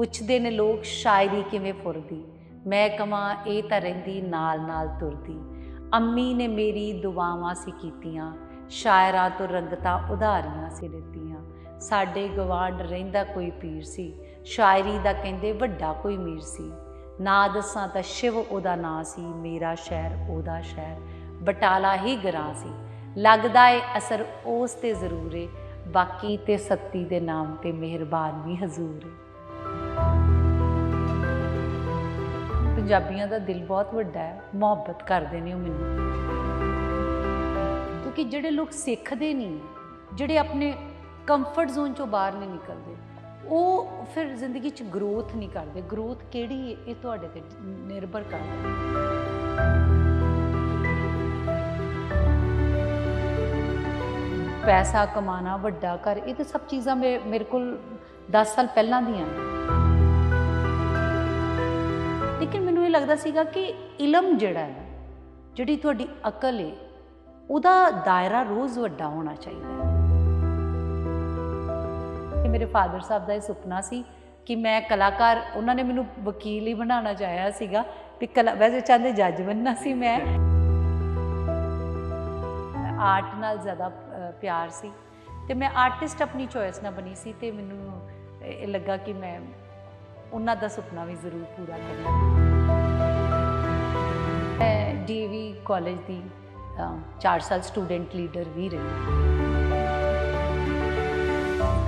ਪੁੱਛਦੇ ਨੇ ਲੋਕ ਸ਼ਾਇਰੀ ਕਿਵੇਂ ਫੁਰਦੀ ਮੈਂ ਕਮਾ ਇਹ ਤਾਂ ਰਹਿੰਦੀ ਨਾਲ ਨਾਲ ਤੁਰਦੀ ਅੰਮੀ ਨੇ ਮੇਰੀ ਦੁਆਵਾਂ ਸੀ ਕੀਤੀਆਂ ਸ਼ਾਇਰਾਂ ਤੋਂ ਰੰਗਤਾ ਉਧਾਰੀਆਂ ਸੀ ਦਿੱਤੀਆਂ ਸਾਡੇ ਗਵਾੜ ਰਹਿੰਦਾ ਕੋਈ ਪੀਰ ਸੀ ਸ਼ਾਇਰੀ ਦਾ ਕਹਿੰਦੇ ਵੱਡਾ ਕੋਈ ਮੀਰ ਸੀ ਨਾ ਦੱਸਾਂ ਤਾਂ ਸ਼ਿਵ ਉਹਦਾ ਨਾਂ ਸੀ ਮੇਰਾ ਸ਼ਹਿਰ ਉਹਦਾ ਸ਼ਹਿਰ ਬਟਾਲਾ ਹੀ ਗਰਾਂ ਸੀ ਲੱਗਦਾ ਏ ਅਸਰ ਉਸ ਤੇ ਜ਼ਰੂਰ ਏ ਬਾਕੀ ਤੇ ਸੱਤੀ ਦੇ ਨਾਮ ਤੇ ਮਿਹਰਬਾਨ ਵੀ ਹਜ਼ੂਰ ਏ ਪੰਜਾਬੀਆਂ ਦਾ ਦਿਲ ਬਹੁਤ ਵੱਡਾ ਹੈ ਮੁਹੱਬਤ ਕਰਦੇ ਨੇ ਉਹ ਮੈਨੂੰ ਕਿਉਂਕਿ ਜਿਹੜੇ ਲੋਕ ਸਿੱਖਦੇ ਨਹੀਂ ਜਿਹੜੇ ਆਪਣੇ ਕੰਫਰਟ ਜ਼ੋਨ ਚੋਂ ਬਾਹਰ ਨਹੀਂ ਨਿਕਲਦੇ ਉਹ ਫਿਰ ਜ਼ਿੰਦਗੀ 'ਚ ਗਰੋਥ ਨਹੀਂ ਕਰਦੇ ਗਰੋਥ ਕਿਹੜੀ ਹੈ ਇਹ ਤੁਹਾਡੇ ਤੇ ਨਿਰਭਰ ਕਰਦਾ ਪੈਸਾ ਕਮਾਣਾ ਵੱਡਾ ਕਰ ਇਹ ਤੇ ਸਭ ਚੀਜ਼ਾਂ ਮੇਰੇ ਕੋਲ 10 ਸਾਲ ਪਹਿਲਾਂ ਦੀਆਂ ਨੇ ਮੈਨੂੰ ਲੱਗਦਾ ਸੀਗਾ ਕਿ ਇਲਮ ਜਿਹੜਾ ਹੈ ਜਿਹੜੀ ਤੁਹਾਡੀ ਅਕਲ ਹੈ ਉਹਦਾ ਦਾਇਰਾ ਰੋਜ਼ ਵੱਡਾ ਹੋਣਾ ਚਾਹੀਦਾ ਹੈ ਮੇਰੇ ਫਾਦਰ ਸਾਹਿਬ ਦਾ ਇਹ ਸੁਪਨਾ ਸੀ ਕਿ ਮੈਂ ਕਲਾਕਾਰ ਉਹਨਾਂ ਨੇ ਮੈਨੂੰ ਵਕੀਲ ਹੀ ਬਣਾਉਣਾ ਚਾਹਿਆ ਸੀਗਾ ਵੀ ਕਲਾ ਵੈਸੇ ਚਾਹੁੰਦੇ ਜੱਜ ਬਣਨਾ ਸੀ ਮੈਂ ਆਰਟ ਨਾਲ ਜ਼ਿਆਦਾ ਪਿਆਰ ਸੀ ਤੇ ਮੈਂ ਆਰਟਿਸਟ ਆਪਣੀ ਚੋਇਸ ਨਾ ਬਣੀ ਸੀ ਤੇ ਮੈਨੂੰ ਇਹ ਲੱਗਾ ਕਿ ਮੈਂ ਉਹਨਾਂ ਦਾ ਸੁਪਨਾ ਵੀ ਜ਼ਰੂਰ ਪੂਰਾ ਕਰਨਾ ਡੀਵੀ ਕਾਲਜ ਦੀ 4 ਸਾਲ ਸਟੂਡੈਂਟ ਲੀਡਰ ਵੀ ਰਹੀ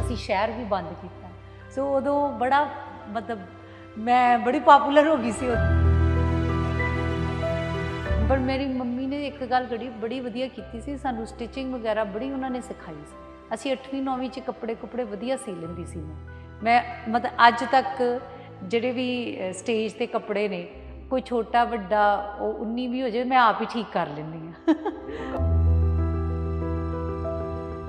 ਅਸੀਂ ਸ਼ਹਿਰ ਵੀ ਬੰਦ ਕੀਤਾ ਸੋ ਉਦੋਂ ਬੜਾ ਮਤਲਬ ਮੈਂ ਬੜੀ ਪਪੂਲਰ ਹੋ ਗਈ ਸੀ ਉਦੋਂ ਪਰ ਮੇਰੀ ਮੰਮੀ ਨੇ ਇੱਕ ਗੱਲ ਘੜੀ ਬੜੀ ਵਧੀਆ ਕੀਤੀ ਸੀ ਸਾਨੂੰ ਸਟਿਚਿੰਗ ਵਗੈਰਾ ਬੜੀ ਉਹਨਾਂ ਨੇ ਸਿਖਾਈ ਸੀ ਅਸੀਂ 8ਵੀਂ 9ਵੀਂ ਚ ਕੱਪੜੇ ਕੁਪੜੇ ਵਧੀਆ ਸੀ ਲੈਂਦੀ ਸੀ ਮੈਂ ਮੈਂ ਮਤਲਬ ਅੱਜ ਤੱਕ ਜਿਹੜੇ ਵੀ ਸਟੇਜ ਤੇ ਕੱਪੜੇ ਨੇ ਕੋਈ ਛੋਟਾ ਵੱਡਾ ਉਹ 19 ਵੀ ਹੋ ਜਾਵੇ ਮੈਂ ਆਪ ਹੀ ਠੀਕ ਕਰ ਲੈਂਦੀ ਆ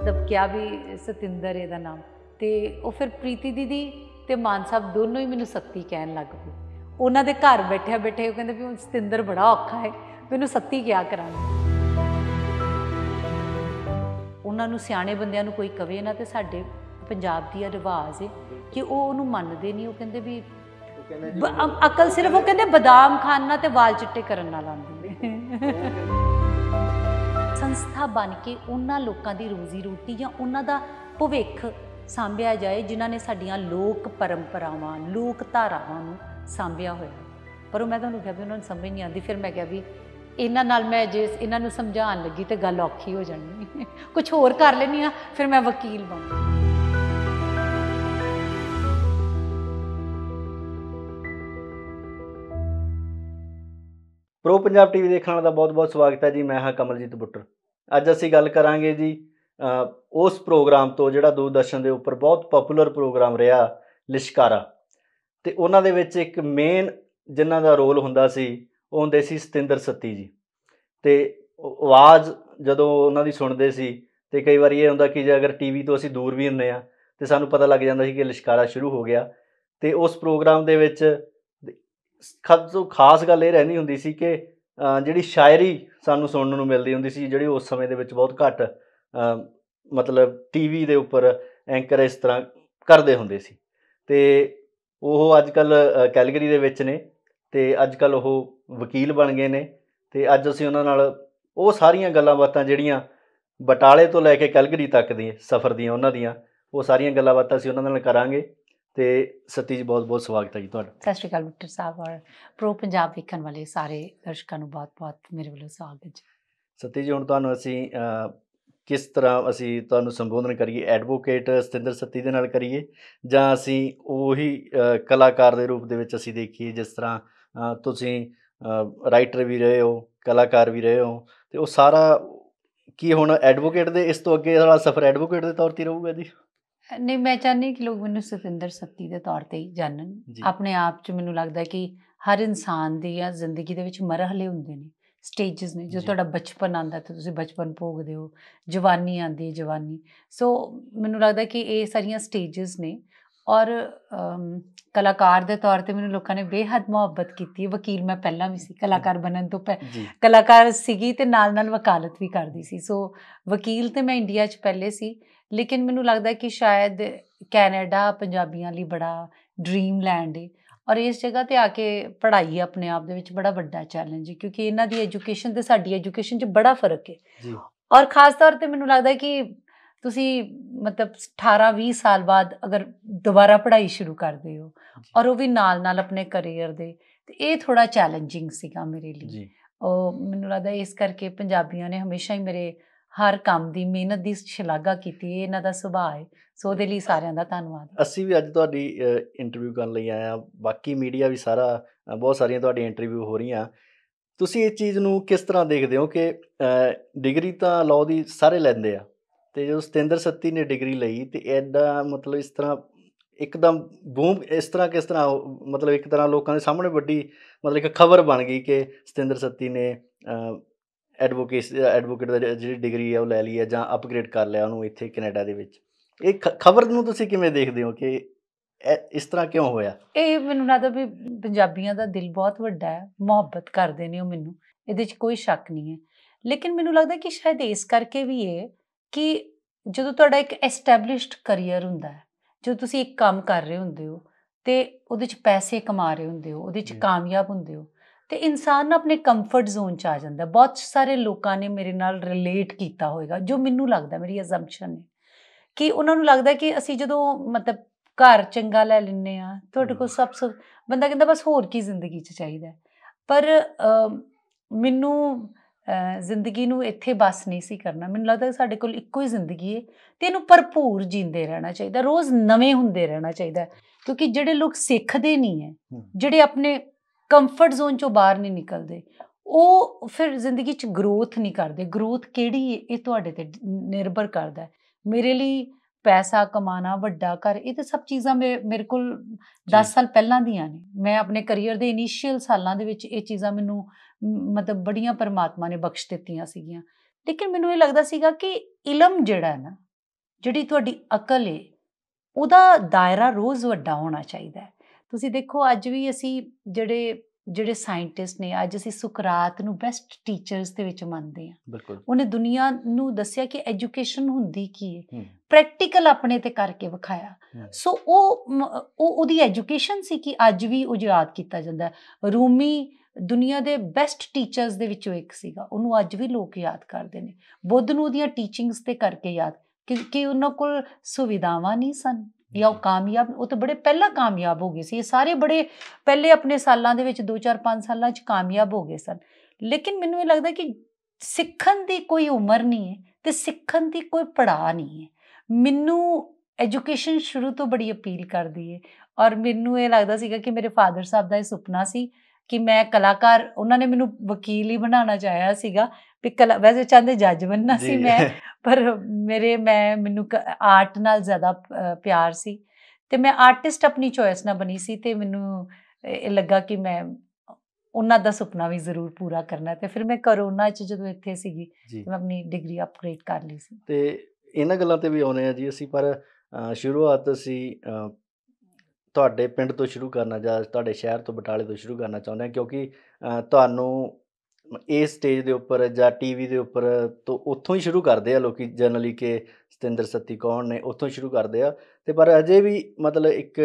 ਤਬ ਕਿਆ ਵੀ ਸਤਿੰਦਰ ਇਹਦਾ ਨਾਮ ਤੇ ਉਹ ਫਿਰ ਪ੍ਰੀਤੀ ਦੀਦੀ ਤੇ ਮਾਨ ਸਾਹਿਬ ਦੋਨੋਂ ਹੀ ਮੈਨੂੰ ਸੱਤੀ ਕਹਿਣ ਲੱਗ ਪਏ ਉਹਨਾਂ ਦੇ ਘਰ ਬੈਠਿਆ ਬੈਠੇ ਉਹ ਕਹਿੰਦੇ ਵੀ ਹੁਣ ਸਤਿੰਦਰ ਬੜਾ ਔਖਾ ਹੈ ਮੈਨੂੰ ਸੱਤੀ ਕਿਆ ਕਰਾਂਗੇ ਉਹਨਾਂ ਨੂੰ ਸਿਆਣੇ ਬੰਦਿਆਂ ਨੂੰ ਕੋਈ ਕਵੇ ਨਾ ਤੇ ਸਾਡੇ ਪੰਜਾਬ ਦੀ ਰਿਵਾਜ ਹੈ ਕਿ ਉਹ ਉਹਨੂੰ ਮੰਨਦੇ ਨਹੀਂ ਉਹ ਕਹਿੰਦੇ ਵੀ ਅਕਲ ਸਿਰਫ ਉਹ ਕਹਿੰਦੇ ਬਦਾਮ ਖਾਣ ਨਾਲ ਤੇ ਵਾਲ ਚਿੱਟੇ ਕਰਨ ਨਾਲ ਆਉਂਦੀ ਹੈ ਸੰਸਥਾ ਬਣ ਕੇ ਉਹਨਾਂ ਲੋਕਾਂ ਦੀ ਰੋਜ਼ੀ ਰੋਟੀ ਜਾਂ ਉਹਨਾਂ ਦਾ ਭਵਿੱਖ ਸਾਂਭਿਆ ਜਾਏ ਜਿਨ੍ਹਾਂ ਨੇ ਸਾਡੀਆਂ ਲੋਕ ਪਰੰਪਰਾਵਾਂ ਲੋਕ ਧਾਰਾਵਾਂ ਨੂੰ ਸਾਂਭਿਆ ਹੋਇਆ ਪਰ ਉਹ ਮੈਂ ਤੁਹਾਨੂੰ ਕਿਹਾ ਵੀ ਉਹਨਾਂ ਨੂੰ ਸਮਝ ਨਹੀਂ ਆਉਂਦੀ ਫਿਰ ਮੈਂ ਕਿਹਾ ਵੀ ਇਹਨਾਂ ਨਾਲ ਮੈਂ ਜੇ ਇਹਨਾਂ ਨੂੰ ਸਮਝਾਉਣ ਲੱਗੀ ਤੇ ਗੱਲ ਔਖੀ ਹੋ ਜਾਣੀ ਕੁਝ ਹੋਰ ਕਰ ਲੈਣੀ ਆ ਫਿਰ ਮੈਂ ਵਕੀਲ ਬਣ ਪ੍ਰੋ ਪੰਜਾਬ ਟੀਵੀ ਦੇਖਣ ਵਾਲਿਆਂ ਦਾ ਬਹੁਤ-ਬਹੁਤ ਸਵਾਗਤ ਹੈ ਜੀ ਮੈਂ ਹਾਂ ਕਮਲਜੀਤ ਬੁੱਟਰ ਅੱਜ ਅਸੀਂ ਗੱਲ ਕਰਾਂਗੇ ਜੀ ਉਸ ਪ੍ਰੋਗਰਾਮ ਤੋਂ ਜਿਹੜਾ ਦੂਰਦਰਸ਼ਨ ਦੇ ਉੱਪਰ ਬਹੁਤ ਪਪੂਲਰ ਪ੍ਰੋਗਰਾਮ ਰਿਹਾ ਲਿਸ਼ਕਾਰਾ ਤੇ ਉਹਨਾਂ ਦੇ ਵਿੱਚ ਇੱਕ ਮੇਨ ਜਿਨ੍ਹਾਂ ਦਾ ਰੋਲ ਹੁੰਦਾ ਸੀ ਉਹ ਹੁੰਦੇ ਸੀ ਸਤਿੰਦਰ ਸੱਤੀ ਜੀ ਤੇ ਆਵਾਜ਼ ਜਦੋਂ ਉਹਨਾਂ ਦੀ ਸੁਣਦੇ ਸੀ ਤੇ ਕਈ ਵਾਰੀ ਇਹ ਹੁੰਦਾ ਕਿ ਜੇ ਅਗਰ ਟੀਵੀ ਤੋਂ ਅਸੀਂ ਦੂਰ ਵੀ ਹੁੰਨੇ ਆ ਤੇ ਸਾਨੂੰ ਪਤਾ ਲੱਗ ਜਾਂਦਾ ਸੀ ਕਿ ਲਿਸ਼ਕਾਰਾ ਸ਼ੁਰੂ ਹੋ ਗਿਆ ਤੇ ਉਸ ਪ੍ਰੋਗਰਾਮ ਦੇ ਵਿੱਚ ਖਤ ਤੋਂ ਖਾਸ ਗੱਲ ਇਹ ਰਹਿੰਦੀ ਹੁੰਦੀ ਸੀ ਕਿ ਜਿਹੜੀ ਸ਼ਾਇਰੀ ਸਾਨੂੰ ਸੁਣਨ ਨੂੰ ਮਿਲਦੀ ਹੁੰਦੀ ਸੀ ਜਿਹੜੀ ਉਸ ਸਮੇਂ ਦੇ ਵਿੱਚ ਬਹੁਤ ਘੱਟ ਮਤਲਬ ਟੀਵੀ ਦੇ ਉੱਪਰ ਐਂਕਰ ਇਸ ਤਰ੍ਹਾਂ ਕਰਦੇ ਹੁੰਦੇ ਸੀ ਤੇ ਉਹ ਅੱਜ ਕੱਲ ਕੈਲਗਰੀ ਦੇ ਵਿੱਚ ਨੇ ਤੇ ਅੱਜ ਕੱਲ ਉਹ ਵਕੀਲ ਬਣ ਗਏ ਨੇ ਤੇ ਅੱਜ ਅਸੀਂ ਉਹਨਾਂ ਨਾਲ ਉਹ ਸਾਰੀਆਂ ਗੱਲਾਂ ਬਾਤਾਂ ਜਿਹੜੀਆਂ ਬਟਾਲੇ ਤੋਂ ਲੈ ਕੇ ਕੈਲਗਰੀ ਤੱਕ ਦੀ ਸਫ਼ਰ ਦੀਆਂ ਉਹਨਾਂ ਦੀਆਂ ਉਹ ਸਾਰੀਆਂ ਗੱਲਾਂ ਬਾਤਾਂ ਅਸੀਂ ਉਹਨਾਂ ਨਾਲ ਕਰਾਂਗੇ ਤੇ ਸਤੀ ਜੀ ਬਹੁਤ ਬਹੁਤ ਸਵਾਗਤ ਹੈ ਜੀ ਤੁਹਾਡਾ ਸਤਿ ਸ਼੍ਰੀ ਅਕਾਲ ਡਾਕਟਰ ਸਾਹਿਬ ਔਰ ਪ੍ਰੋ ਪੰਜਾਬ ਵੇਖਣ ਵਾਲੇ ਸਾਰੇ ਦਰਸ਼ਕਾਂ ਨੂੰ ਬਹੁਤ-ਬਹੁਤ ਮੇਰੇ ਵੱਲੋਂ ਸਵਾਗਤ ਜੀ ਸਤੀ ਜੀ ਹੁਣ ਤੁਹਾਨੂੰ ਅਸੀਂ ਕਿਸ ਤਰ੍ਹਾਂ ਅਸੀਂ ਤੁਹਾਨੂੰ ਸੰਬੋਧਨ ਕਰੀਏ ਐਡਵੋਕੇਟ ਸਤਿੰਦਰ ਸਤੀ ਦੇ ਨਾਲ ਕਰੀਏ ਜਾਂ ਅਸੀਂ ਉਹੀ ਕਲਾਕਾਰ ਦੇ ਰੂਪ ਦੇ ਵਿੱਚ ਅਸੀਂ ਦੇਖੀਏ ਜਿਸ ਤਰ੍ਹਾਂ ਤੁਸੀਂ ਰਾਈਟਰ ਵੀ ਰਹੇ ਹੋ ਕਲਾਕਾਰ ਵੀ ਰਹੇ ਹੋ ਤੇ ਉਹ ਸਾਰਾ ਕੀ ਹੁਣ ਐਡਵੋਕੇਟ ਦੇ ਇਸ ਤੋਂ ਅੱਗੇ ਵਾਲਾ ਸਫ਼ਰ ਐਡਵੋਕੇਟ ਦੇ ਤੌਰ ਤੇ ਰਹੂਗਾ ਜੀ ਨਹੀਂ ਮੈਂ ਚਾਹਨੀ ਕਿ ਲੋਕ ਮੈਨੂੰ ਸੁਖਿੰਦਰ ਸੱਤੀ ਦੇ ਤੌਰ ਤੇ ਜਾਣਨ ਆਪਣੇ ਆਪ ਚ ਮੈਨੂੰ ਲੱਗਦਾ ਕਿ ਹਰ ਇਨਸਾਨ ਦੀ ਆ ਜ਼ਿੰਦਗੀ ਦੇ ਵਿੱਚ ਮਰਹਲੇ ਹੁੰਦੇ ਨੇ ਸਟੇजेस ਨੇ ਜੋ ਤੁਹਾਡਾ ਬਚਪਨ ਆਂਦਾ ਤੇ ਤੁਸੀਂ ਬਚਪਨ ਭੋਗਦੇ ਹੋ ਜਵਾਨੀ ਆਂਦੀ ਹੈ ਜਵਾਨੀ ਸੋ ਮੈਨੂੰ ਲੱਗਦਾ ਕਿ ਇਹ ਸਾਰੀਆਂ ਸਟੇजेस ਨੇ ਔਰ ਕਲਾਕਾਰ ਦੇ ਤੌਰ ਤੇ ਮੈਨੂੰ ਲੋਕਾਂ ਨੇ ਬੇਹੱਦ ਮੁਹੱਬਤ ਕੀਤੀ ਵਕੀਲ ਮੈਂ ਪਹਿਲਾਂ ਵੀ ਸੀ ਕਲਾਕਾਰ ਬਣਨ ਤੋਂ ਪਹਿਲਾਂ ਕਲਾਕਾਰ ਸੀਗੀ ਤੇ ਨਾਲ ਨਾਲ ਵਕਾਲਤ ਵੀ ਕਰਦੀ ਸੀ ਸੋ ਵਕੀਲ ਤੇ ਮੈਂ ਇੰਡੀਆ 'ਚ ਪਹਿਲੇ ਸੀ ਲੇਕਿਨ ਮੈਨੂੰ ਲੱਗਦਾ ਕਿ ਸ਼ਾਇਦ ਕੈਨੇਡਾ ਪੰਜਾਬੀਆਂ ਲਈ ਬੜਾ ਡ੍ਰੀਮ ਲੈਂਡ ਹੈ ਔਰ ਇਸ ਜਗ੍ਹਾ ਤੇ ਆ ਕੇ ਪੜ੍ਹਾਈ ਆਪਣੇ ਆਪ ਦੇ ਵਿੱਚ ਬੜਾ ਵੱਡਾ ਚੈਲੰਜ ਹੈ ਕਿਉਂਕਿ ਇਹਨਾਂ ਦੀ ਐਜੂਕੇਸ਼ਨ ਤੇ ਸਾਡੀ ਐਜੂਕੇਸ਼ਨ 'ਚ ਬੜਾ ਫਰਕ ਹੈ ਜੀ ਔਰ ਖਾਸ ਤੌਰ ਤੇ ਮੈਨੂੰ ਲੱਗਦਾ ਕਿ ਤੁਸੀਂ ਮਤਲਬ 18 20 ਸਾਲ ਬਾਅਦ ਅਗਰ ਦੁਬਾਰਾ ਪੜ੍ਹਾਈ ਸ਼ੁਰੂ ਕਰਦੇ ਹੋ ਔਰ ਉਹ ਵੀ ਨਾਲ ਨਾਲ ਆਪਣੇ ਕੈਰੀਅਰ ਦੇ ਤੇ ਇਹ ਥੋੜਾ ਚੈਲੰਜਿੰਗ ਸੀਗਾ ਮੇਰੇ ਲਈ ਜੀ ਉਹ ਮੈਨੂੰ ਲੱਗਦਾ ਇਸ ਕਰਕੇ ਪੰਜਾਬੀਆਂ ਨੇ ਹਮੇਸ਼ਾ ਹੀ ਮੇਰੇ ਹਰ ਕੰਮ ਦੀ ਮਿਹਨਤ ਦੀ ਸ਼ਲਾਘਾ ਕੀਤੀ ਹੈ ਇਹਨਾਂ ਦਾ ਸੁਭਾਅ ਹੈ ਸੋ ਉਹਦੇ ਲਈ ਸਾਰਿਆਂ ਦਾ ਧੰਨਵਾਦ ਅਸੀਂ ਵੀ ਅੱਜ ਤੁਹਾਡੀ ਇੰਟਰਵਿਊ ਕਰਨ ਲਈ ਆਏ ਆ ਬਾਕੀ ਮੀਡੀਆ ਵੀ ਸਾਰਾ ਬਹੁਤ ਸਾਰੀਆਂ ਤੁਹਾਡੀ ਇੰਟਰਵਿਊ ਹੋ ਰਹੀਆਂ ਤੁਸੀਂ ਇਸ ਚੀਜ਼ ਨੂੰ ਕਿਸ ਤਰ੍ਹਾਂ ਦੇਖਦੇ ਹੋ ਕਿ ਡਿਗਰੀ ਤਾਂ ਲਾਅ ਦੀ ਸਾਰੇ ਲੈਂਦੇ ਆ ਤੇ ਜਦੋਂ ਸਤਿੰਦਰ ਸੱਤੀ ਨੇ ਡਿਗਰੀ ਲਈ ਤੇ ਐਡਾ ਮਤਲਬ ਇਸ ਤਰ੍ਹਾਂ ਇੱਕਦਮ ਬੂਮ ਇਸ ਤਰ੍ਹਾਂ ਕਿਸ ਤਰ੍ਹਾਂ ਮਤਲਬ ਇੱਕ ਤਰ੍ਹਾਂ ਲੋਕਾਂ ਦੇ ਸਾਹਮਣੇ ਵੱਡੀ ਮਤਲਬ ਇੱਕ ਖਬਰ ਬਣ ਗਈ ਕਿ ਸਤਿੰਦਰ ਸੱਤੀ ਨੇ ਐਡਵੋਕੇਟ ਐਡਵੋਕੇਟ ਦਾ ਜਿਹੜੀ ਡਿਗਰੀ ਹੈ ਉਹ ਲੈ ਲਈ ਹੈ ਜਾਂ ਅਪਗ੍ਰੇਡ ਕਰ ਲਿਆ ਉਹਨੂੰ ਇੱਥੇ ਕੈਨੇਡਾ ਦੇ ਵਿੱਚ ਇਹ ਖਬਰ ਨੂੰ ਤੁਸੀਂ ਕਿਵੇਂ ਦੇਖਦੇ ਹੋ ਕਿ ਇਸ ਤਰ੍ਹਾਂ ਕਿਉਂ ਹੋਇਆ ਇਹ ਮੈਨੂੰ ਲੱਗਦਾ ਵੀ ਪੰਜਾਬੀਆਂ ਦਾ ਦਿਲ ਬਹੁਤ ਵੱਡਾ ਹੈ ਮੁਹੱਬਤ ਕਰਦੇ ਨੇ ਉਹ ਮੈਨੂੰ ਇਹਦੇ 'ਚ ਕੋਈ ਸ਼ੱਕ ਨਹੀਂ ਹੈ ਲੇਕਿਨ ਮੈਨੂੰ ਲੱਗਦਾ ਕਿ ਸ਼ਾਇਦ ਇਸ ਕਰਕੇ ਵੀ ਇਹ ਕਿ ਜਦੋਂ ਤੁਹਾਡਾ ਇੱਕ ਐਸਟੈਬਲਿਸ਼ਡ ਕੈਰੀਅਰ ਹੁੰਦਾ ਹੈ ਜਦੋਂ ਤੁਸੀਂ ਇੱਕ ਕੰਮ ਕਰ ਰਹੇ ਹੁੰਦੇ ਹੋ ਤੇ ਉਹਦੇ 'ਚ ਪੈਸੇ ਕਮਾ ਰਹੇ ਹੁੰਦੇ ਹੋ ਉਹਦੇ 'ਚ ਕਾਮਯਾਬ ਹੁੰਦੇ ਹੋ ਤੇ ਇਨਸਾਨ ਆਪਣੇ ਕੰਫਰਟ ਜ਼ੋਨ ਚ ਆ ਜਾਂਦਾ ਬਹੁਤ ਸਾਰੇ ਲੋਕਾਂ ਨੇ ਮੇਰੇ ਨਾਲ ਰਿਲੇਟ ਕੀਤਾ ਹੋਵੇਗਾ ਜੋ ਮੈਨੂੰ ਲੱਗਦਾ ਮੇਰੀ ਅਸੰਪਸ਼ਨ ਹੈ ਕਿ ਉਹਨਾਂ ਨੂੰ ਲੱਗਦਾ ਕਿ ਅਸੀਂ ਜਦੋਂ ਮਤਲਬ ਘਰ ਚੰਗਾ ਲੈ ਲੈਨੇ ਆ ਤੁਹਾਡੇ ਕੋਲ ਸਭ ਸਭ ਬੰਦਾ ਕਹਿੰਦਾ ਬਸ ਹੋਰ ਕੀ ਜ਼ਿੰਦਗੀ ਚ ਚਾਹੀਦਾ ਪਰ ਮੈਨੂੰ ਜ਼ਿੰਦਗੀ ਨੂੰ ਇੱਥੇ ਬਸ ਨਹੀਂ ਸੀ ਕਰਨਾ ਮੈਨੂੰ ਲੱਗਦਾ ਸਾਡੇ ਕੋਲ ਇੱਕੋ ਹੀ ਜ਼ਿੰਦਗੀ ਹੈ ਤੇ ਇਹਨੂੰ ਭਰਪੂਰ ਜੀਂਦੇ ਰਹਿਣਾ ਚਾਹੀਦਾ ਰੋਜ਼ ਨਵੇਂ ਹੁੰਦੇ ਰਹਿਣਾ ਚਾਹੀਦਾ ਕਿਉਂਕਿ ਜਿਹੜੇ ਲੋਕ ਸਿੱਖਦੇ ਨਹੀਂ ਹੈ ਜਿਹੜੇ ਆਪਣੇ ਕੰਫਰਟ ਜ਼ੋਨ ਚੋਂ ਬਾਹਰ ਨਹੀਂ ਨਿਕਲਦੇ ਉਹ ਫਿਰ ਜ਼ਿੰਦਗੀ 'ਚ ਗਰੋਥ ਨਹੀਂ ਕਰਦੇ ਗਰੋਥ ਕਿਹੜੀ ਹੈ ਇਹ ਤੁਹਾਡੇ ਤੇ ਨਿਰਭਰ ਕਰਦਾ ਮੇਰੇ ਲਈ ਪੈਸਾ ਕਮਾਣਾ ਵੱਡਾ ਕਰ ਇਹ ਤਾਂ ਸਭ ਚੀਜ਼ਾਂ ਮੇਰੇ ਕੋਲ 10 ਸਾਲ ਪਹਿਲਾਂ ਦੀਆਂ ਨੇ ਮੈਂ ਆਪਣੇ ਕੈਰੀਅਰ ਦੇ ਇਨੀਸ਼ੀਅਲ ਸਾਲਾਂ ਦੇ ਵਿੱਚ ਇਹ ਚੀਜ਼ਾਂ ਮੈਨੂੰ ਮਤਲਬ ਬੜੀਆਂ ਪਰਮਾਤਮਾ ਨੇ ਬਖਸ਼ ਦਿੱਤੀਆਂ ਸੀਗੀਆਂ ਲੇਕਿਨ ਮੈਨੂੰ ਇਹ ਲੱਗਦਾ ਸੀਗਾ ਕਿ ਇਲਮ ਜਿਹੜਾ ਹੈ ਨਾ ਜਿਹੜੀ ਤੁਹਾਡੀ ਅਕਲ ਹੈ ਉਹਦਾ ਦਾਇਰਾ ਰੋਜ਼ ਵੱਡਾ ਹੋਣਾ ਚਾਹੀਦਾ ਹੈ ਤੁਸੀਂ ਦੇਖੋ ਅੱਜ ਵੀ ਅਸੀਂ ਜਿਹੜੇ ਜਿਹੜੇ ਸਾਇੰਟਿਸਟ ਨੇ ਅੱਜ ਅਸੀਂ ਸੁਕਰਾਤ ਨੂੰ ਬੈਸਟ ਟੀਚਰਸ ਦੇ ਵਿੱਚ ਮੰਨਦੇ ਆ ਉਹਨੇ ਦੁਨੀਆ ਨੂੰ ਦੱਸਿਆ ਕਿ ਐਜੂਕੇਸ਼ਨ ਹੁੰਦੀ ਕੀ ਹੈ ਪ੍ਰੈਕਟੀਕਲ ਆਪਣੇ ਤੇ ਕਰਕੇ ਵਿਖਾਇਆ ਸੋ ਉਹ ਉਹ ਉਹਦੀ ਐਜੂਕੇਸ਼ਨ ਸੀ ਕਿ ਅੱਜ ਵੀ ਉਹ ਯਾਦ ਕੀਤਾ ਜਾਂਦਾ ਰੂਮੀ ਦੁਨੀਆ ਦੇ ਬੈਸਟ ਟੀਚਰਸ ਦੇ ਵਿੱਚੋਂ ਇੱਕ ਸੀਗਾ ਉਹਨੂੰ ਅੱਜ ਵੀ ਲੋਕ ਯਾਦ ਕਰਦੇ ਨੇ ਬੁੱਧ ਨੂੰ ਉਹਦੀਆਂ ਟੀਚਿੰਗਸ ਤੇ ਕਰਕੇ ਯਾਦ ਕਿਉਂਕਿ ਉਹਨਾਂ ਕੋਲ ਸੁਵਿਧਾਵਾਂ ਨਹੀਂ ਸਨ ਜਾਂ ਉਹ ਕਾਮਯਾਬ ਉਹ ਤਾਂ ਬੜੇ ਪਹਿਲਾਂ ਕਾਮਯਾਬ ਹੋ ਗਏ ਸੀ ਇਹ ਸਾਰੇ ਬੜੇ ਪਹਿਲੇ ਆਪਣੇ ਸਾਲਾਂ ਦੇ ਵਿੱਚ 2-4-5 ਸਾਲਾਂ 'ਚ ਕਾਮਯਾਬ ਹੋ ਗਏ ਸਨ ਲੇਕਿਨ ਮੈਨੂੰ ਇਹ ਲੱਗਦਾ ਕਿ ਸਿੱਖਣ ਦੀ ਕੋਈ ਉਮਰ ਨਹੀਂ ਹੈ ਤੇ ਸਿੱਖਣ ਦੀ ਕੋਈ ਪੜਾ ਨਹੀਂ ਹੈ ਮੈਨੂੰ ਐਜੂਕੇਸ਼ਨ ਸ਼ੁਰੂ ਤੋਂ ਬੜੀ ਅਪੀਲ ਕਰਦੀ ਹੈ ਔਰ ਮੈਨੂੰ ਇਹ ਲੱਗਦਾ ਸੀਗਾ ਕਿ ਮੇਰੇ ਫਾਦਰ ਸਾਹਿਬ ਦਾ ਇਹ ਸੁਪਨਾ ਸੀ ਕਿ ਮੈਂ ਕਲਾਕਾਰ ਉਹਨਾਂ ਨੇ ਮੈਨੂੰ ਵਕੀਲ ਹੀ ਬਣਾਉਣਾ ਚਾਹਿਆ ਸੀਗਾ ਵੀ ਕਲਾ ਵੈਸੇ ਚਾਹੁੰਦੇ ਜੱਜ ਬਣਨਾ ਸੀ ਮੈਂ ਪਰ ਮੇਰੇ ਮੈਂ ਮੈਨੂੰ ਆਰਟ ਨਾਲ ਜ਼ਿਆਦਾ ਪਿਆਰ ਸੀ ਤੇ ਮੈਂ ਆਰਟਿਸਟ ਆਪਣੀ ਚੋਇਸ ਨਾਲ ਬਣੀ ਸੀ ਤੇ ਮੈਨੂੰ ਇਹ ਲੱਗਾ ਕਿ ਮੈਂ ਉਹਨਾਂ ਦਾ ਸੁਪਨਾ ਵੀ ਜ਼ਰੂਰ ਪੂਰਾ ਕਰਨਾ ਤੇ ਫਿਰ ਮੈਂ ਕਰੋਨਾ 'ਚ ਜਦੋਂ ਇੱਥੇ ਸੀਗੀ ਮੈਂ ਆਪਣੀ ਡਿਗਰੀ ਅਪਗ੍ਰੇਡ ਕਰ ਲਈ ਸੀ ਤੇ ਇਹਨਾਂ ਗੱਲਾਂ ਤੇ ਵੀ ਆਉਨੇ ਆ ਜੀ ਅਸੀਂ ਪਰ ਸ਼ੁਰੂਆਤ ਅਸੀਂ ਤੁਹਾਡੇ ਪਿੰਡ ਤੋਂ ਸ਼ੁਰੂ ਕਰਨਾ ਜਾਂ ਤੁਹਾਡੇ ਸ਼ਹਿਰ ਤੋਂ ਬਟਾਲੇ ਤੋਂ ਸ਼ੁਰੂ ਕਰਨਾ ਚਾਹੁੰਦੇ ਹਾਂ ਕਿਉਂਕਿ ਤੁਹਾਨੂੰ ਇਸ ਸਟੇਜ ਦੇ ਉੱਪਰ ਜਾਂ ਟੀਵੀ ਦੇ ਉੱਪਰ ਤੋਂ ਉੱਥੋਂ ਹੀ ਸ਼ੁਰੂ ਕਰਦੇ ਆ ਲੋਕੀ ਜਨਰਲੀ ਕਿ ਸਤਿੰਦਰ ਸੱਤੀ ਕੌਣ ਨੇ ਉੱਥੋਂ ਸ਼ੁਰੂ ਕਰਦੇ ਆ ਤੇ ਪਰ ਅਜੇ ਵੀ ਮਤਲਬ ਇੱਕ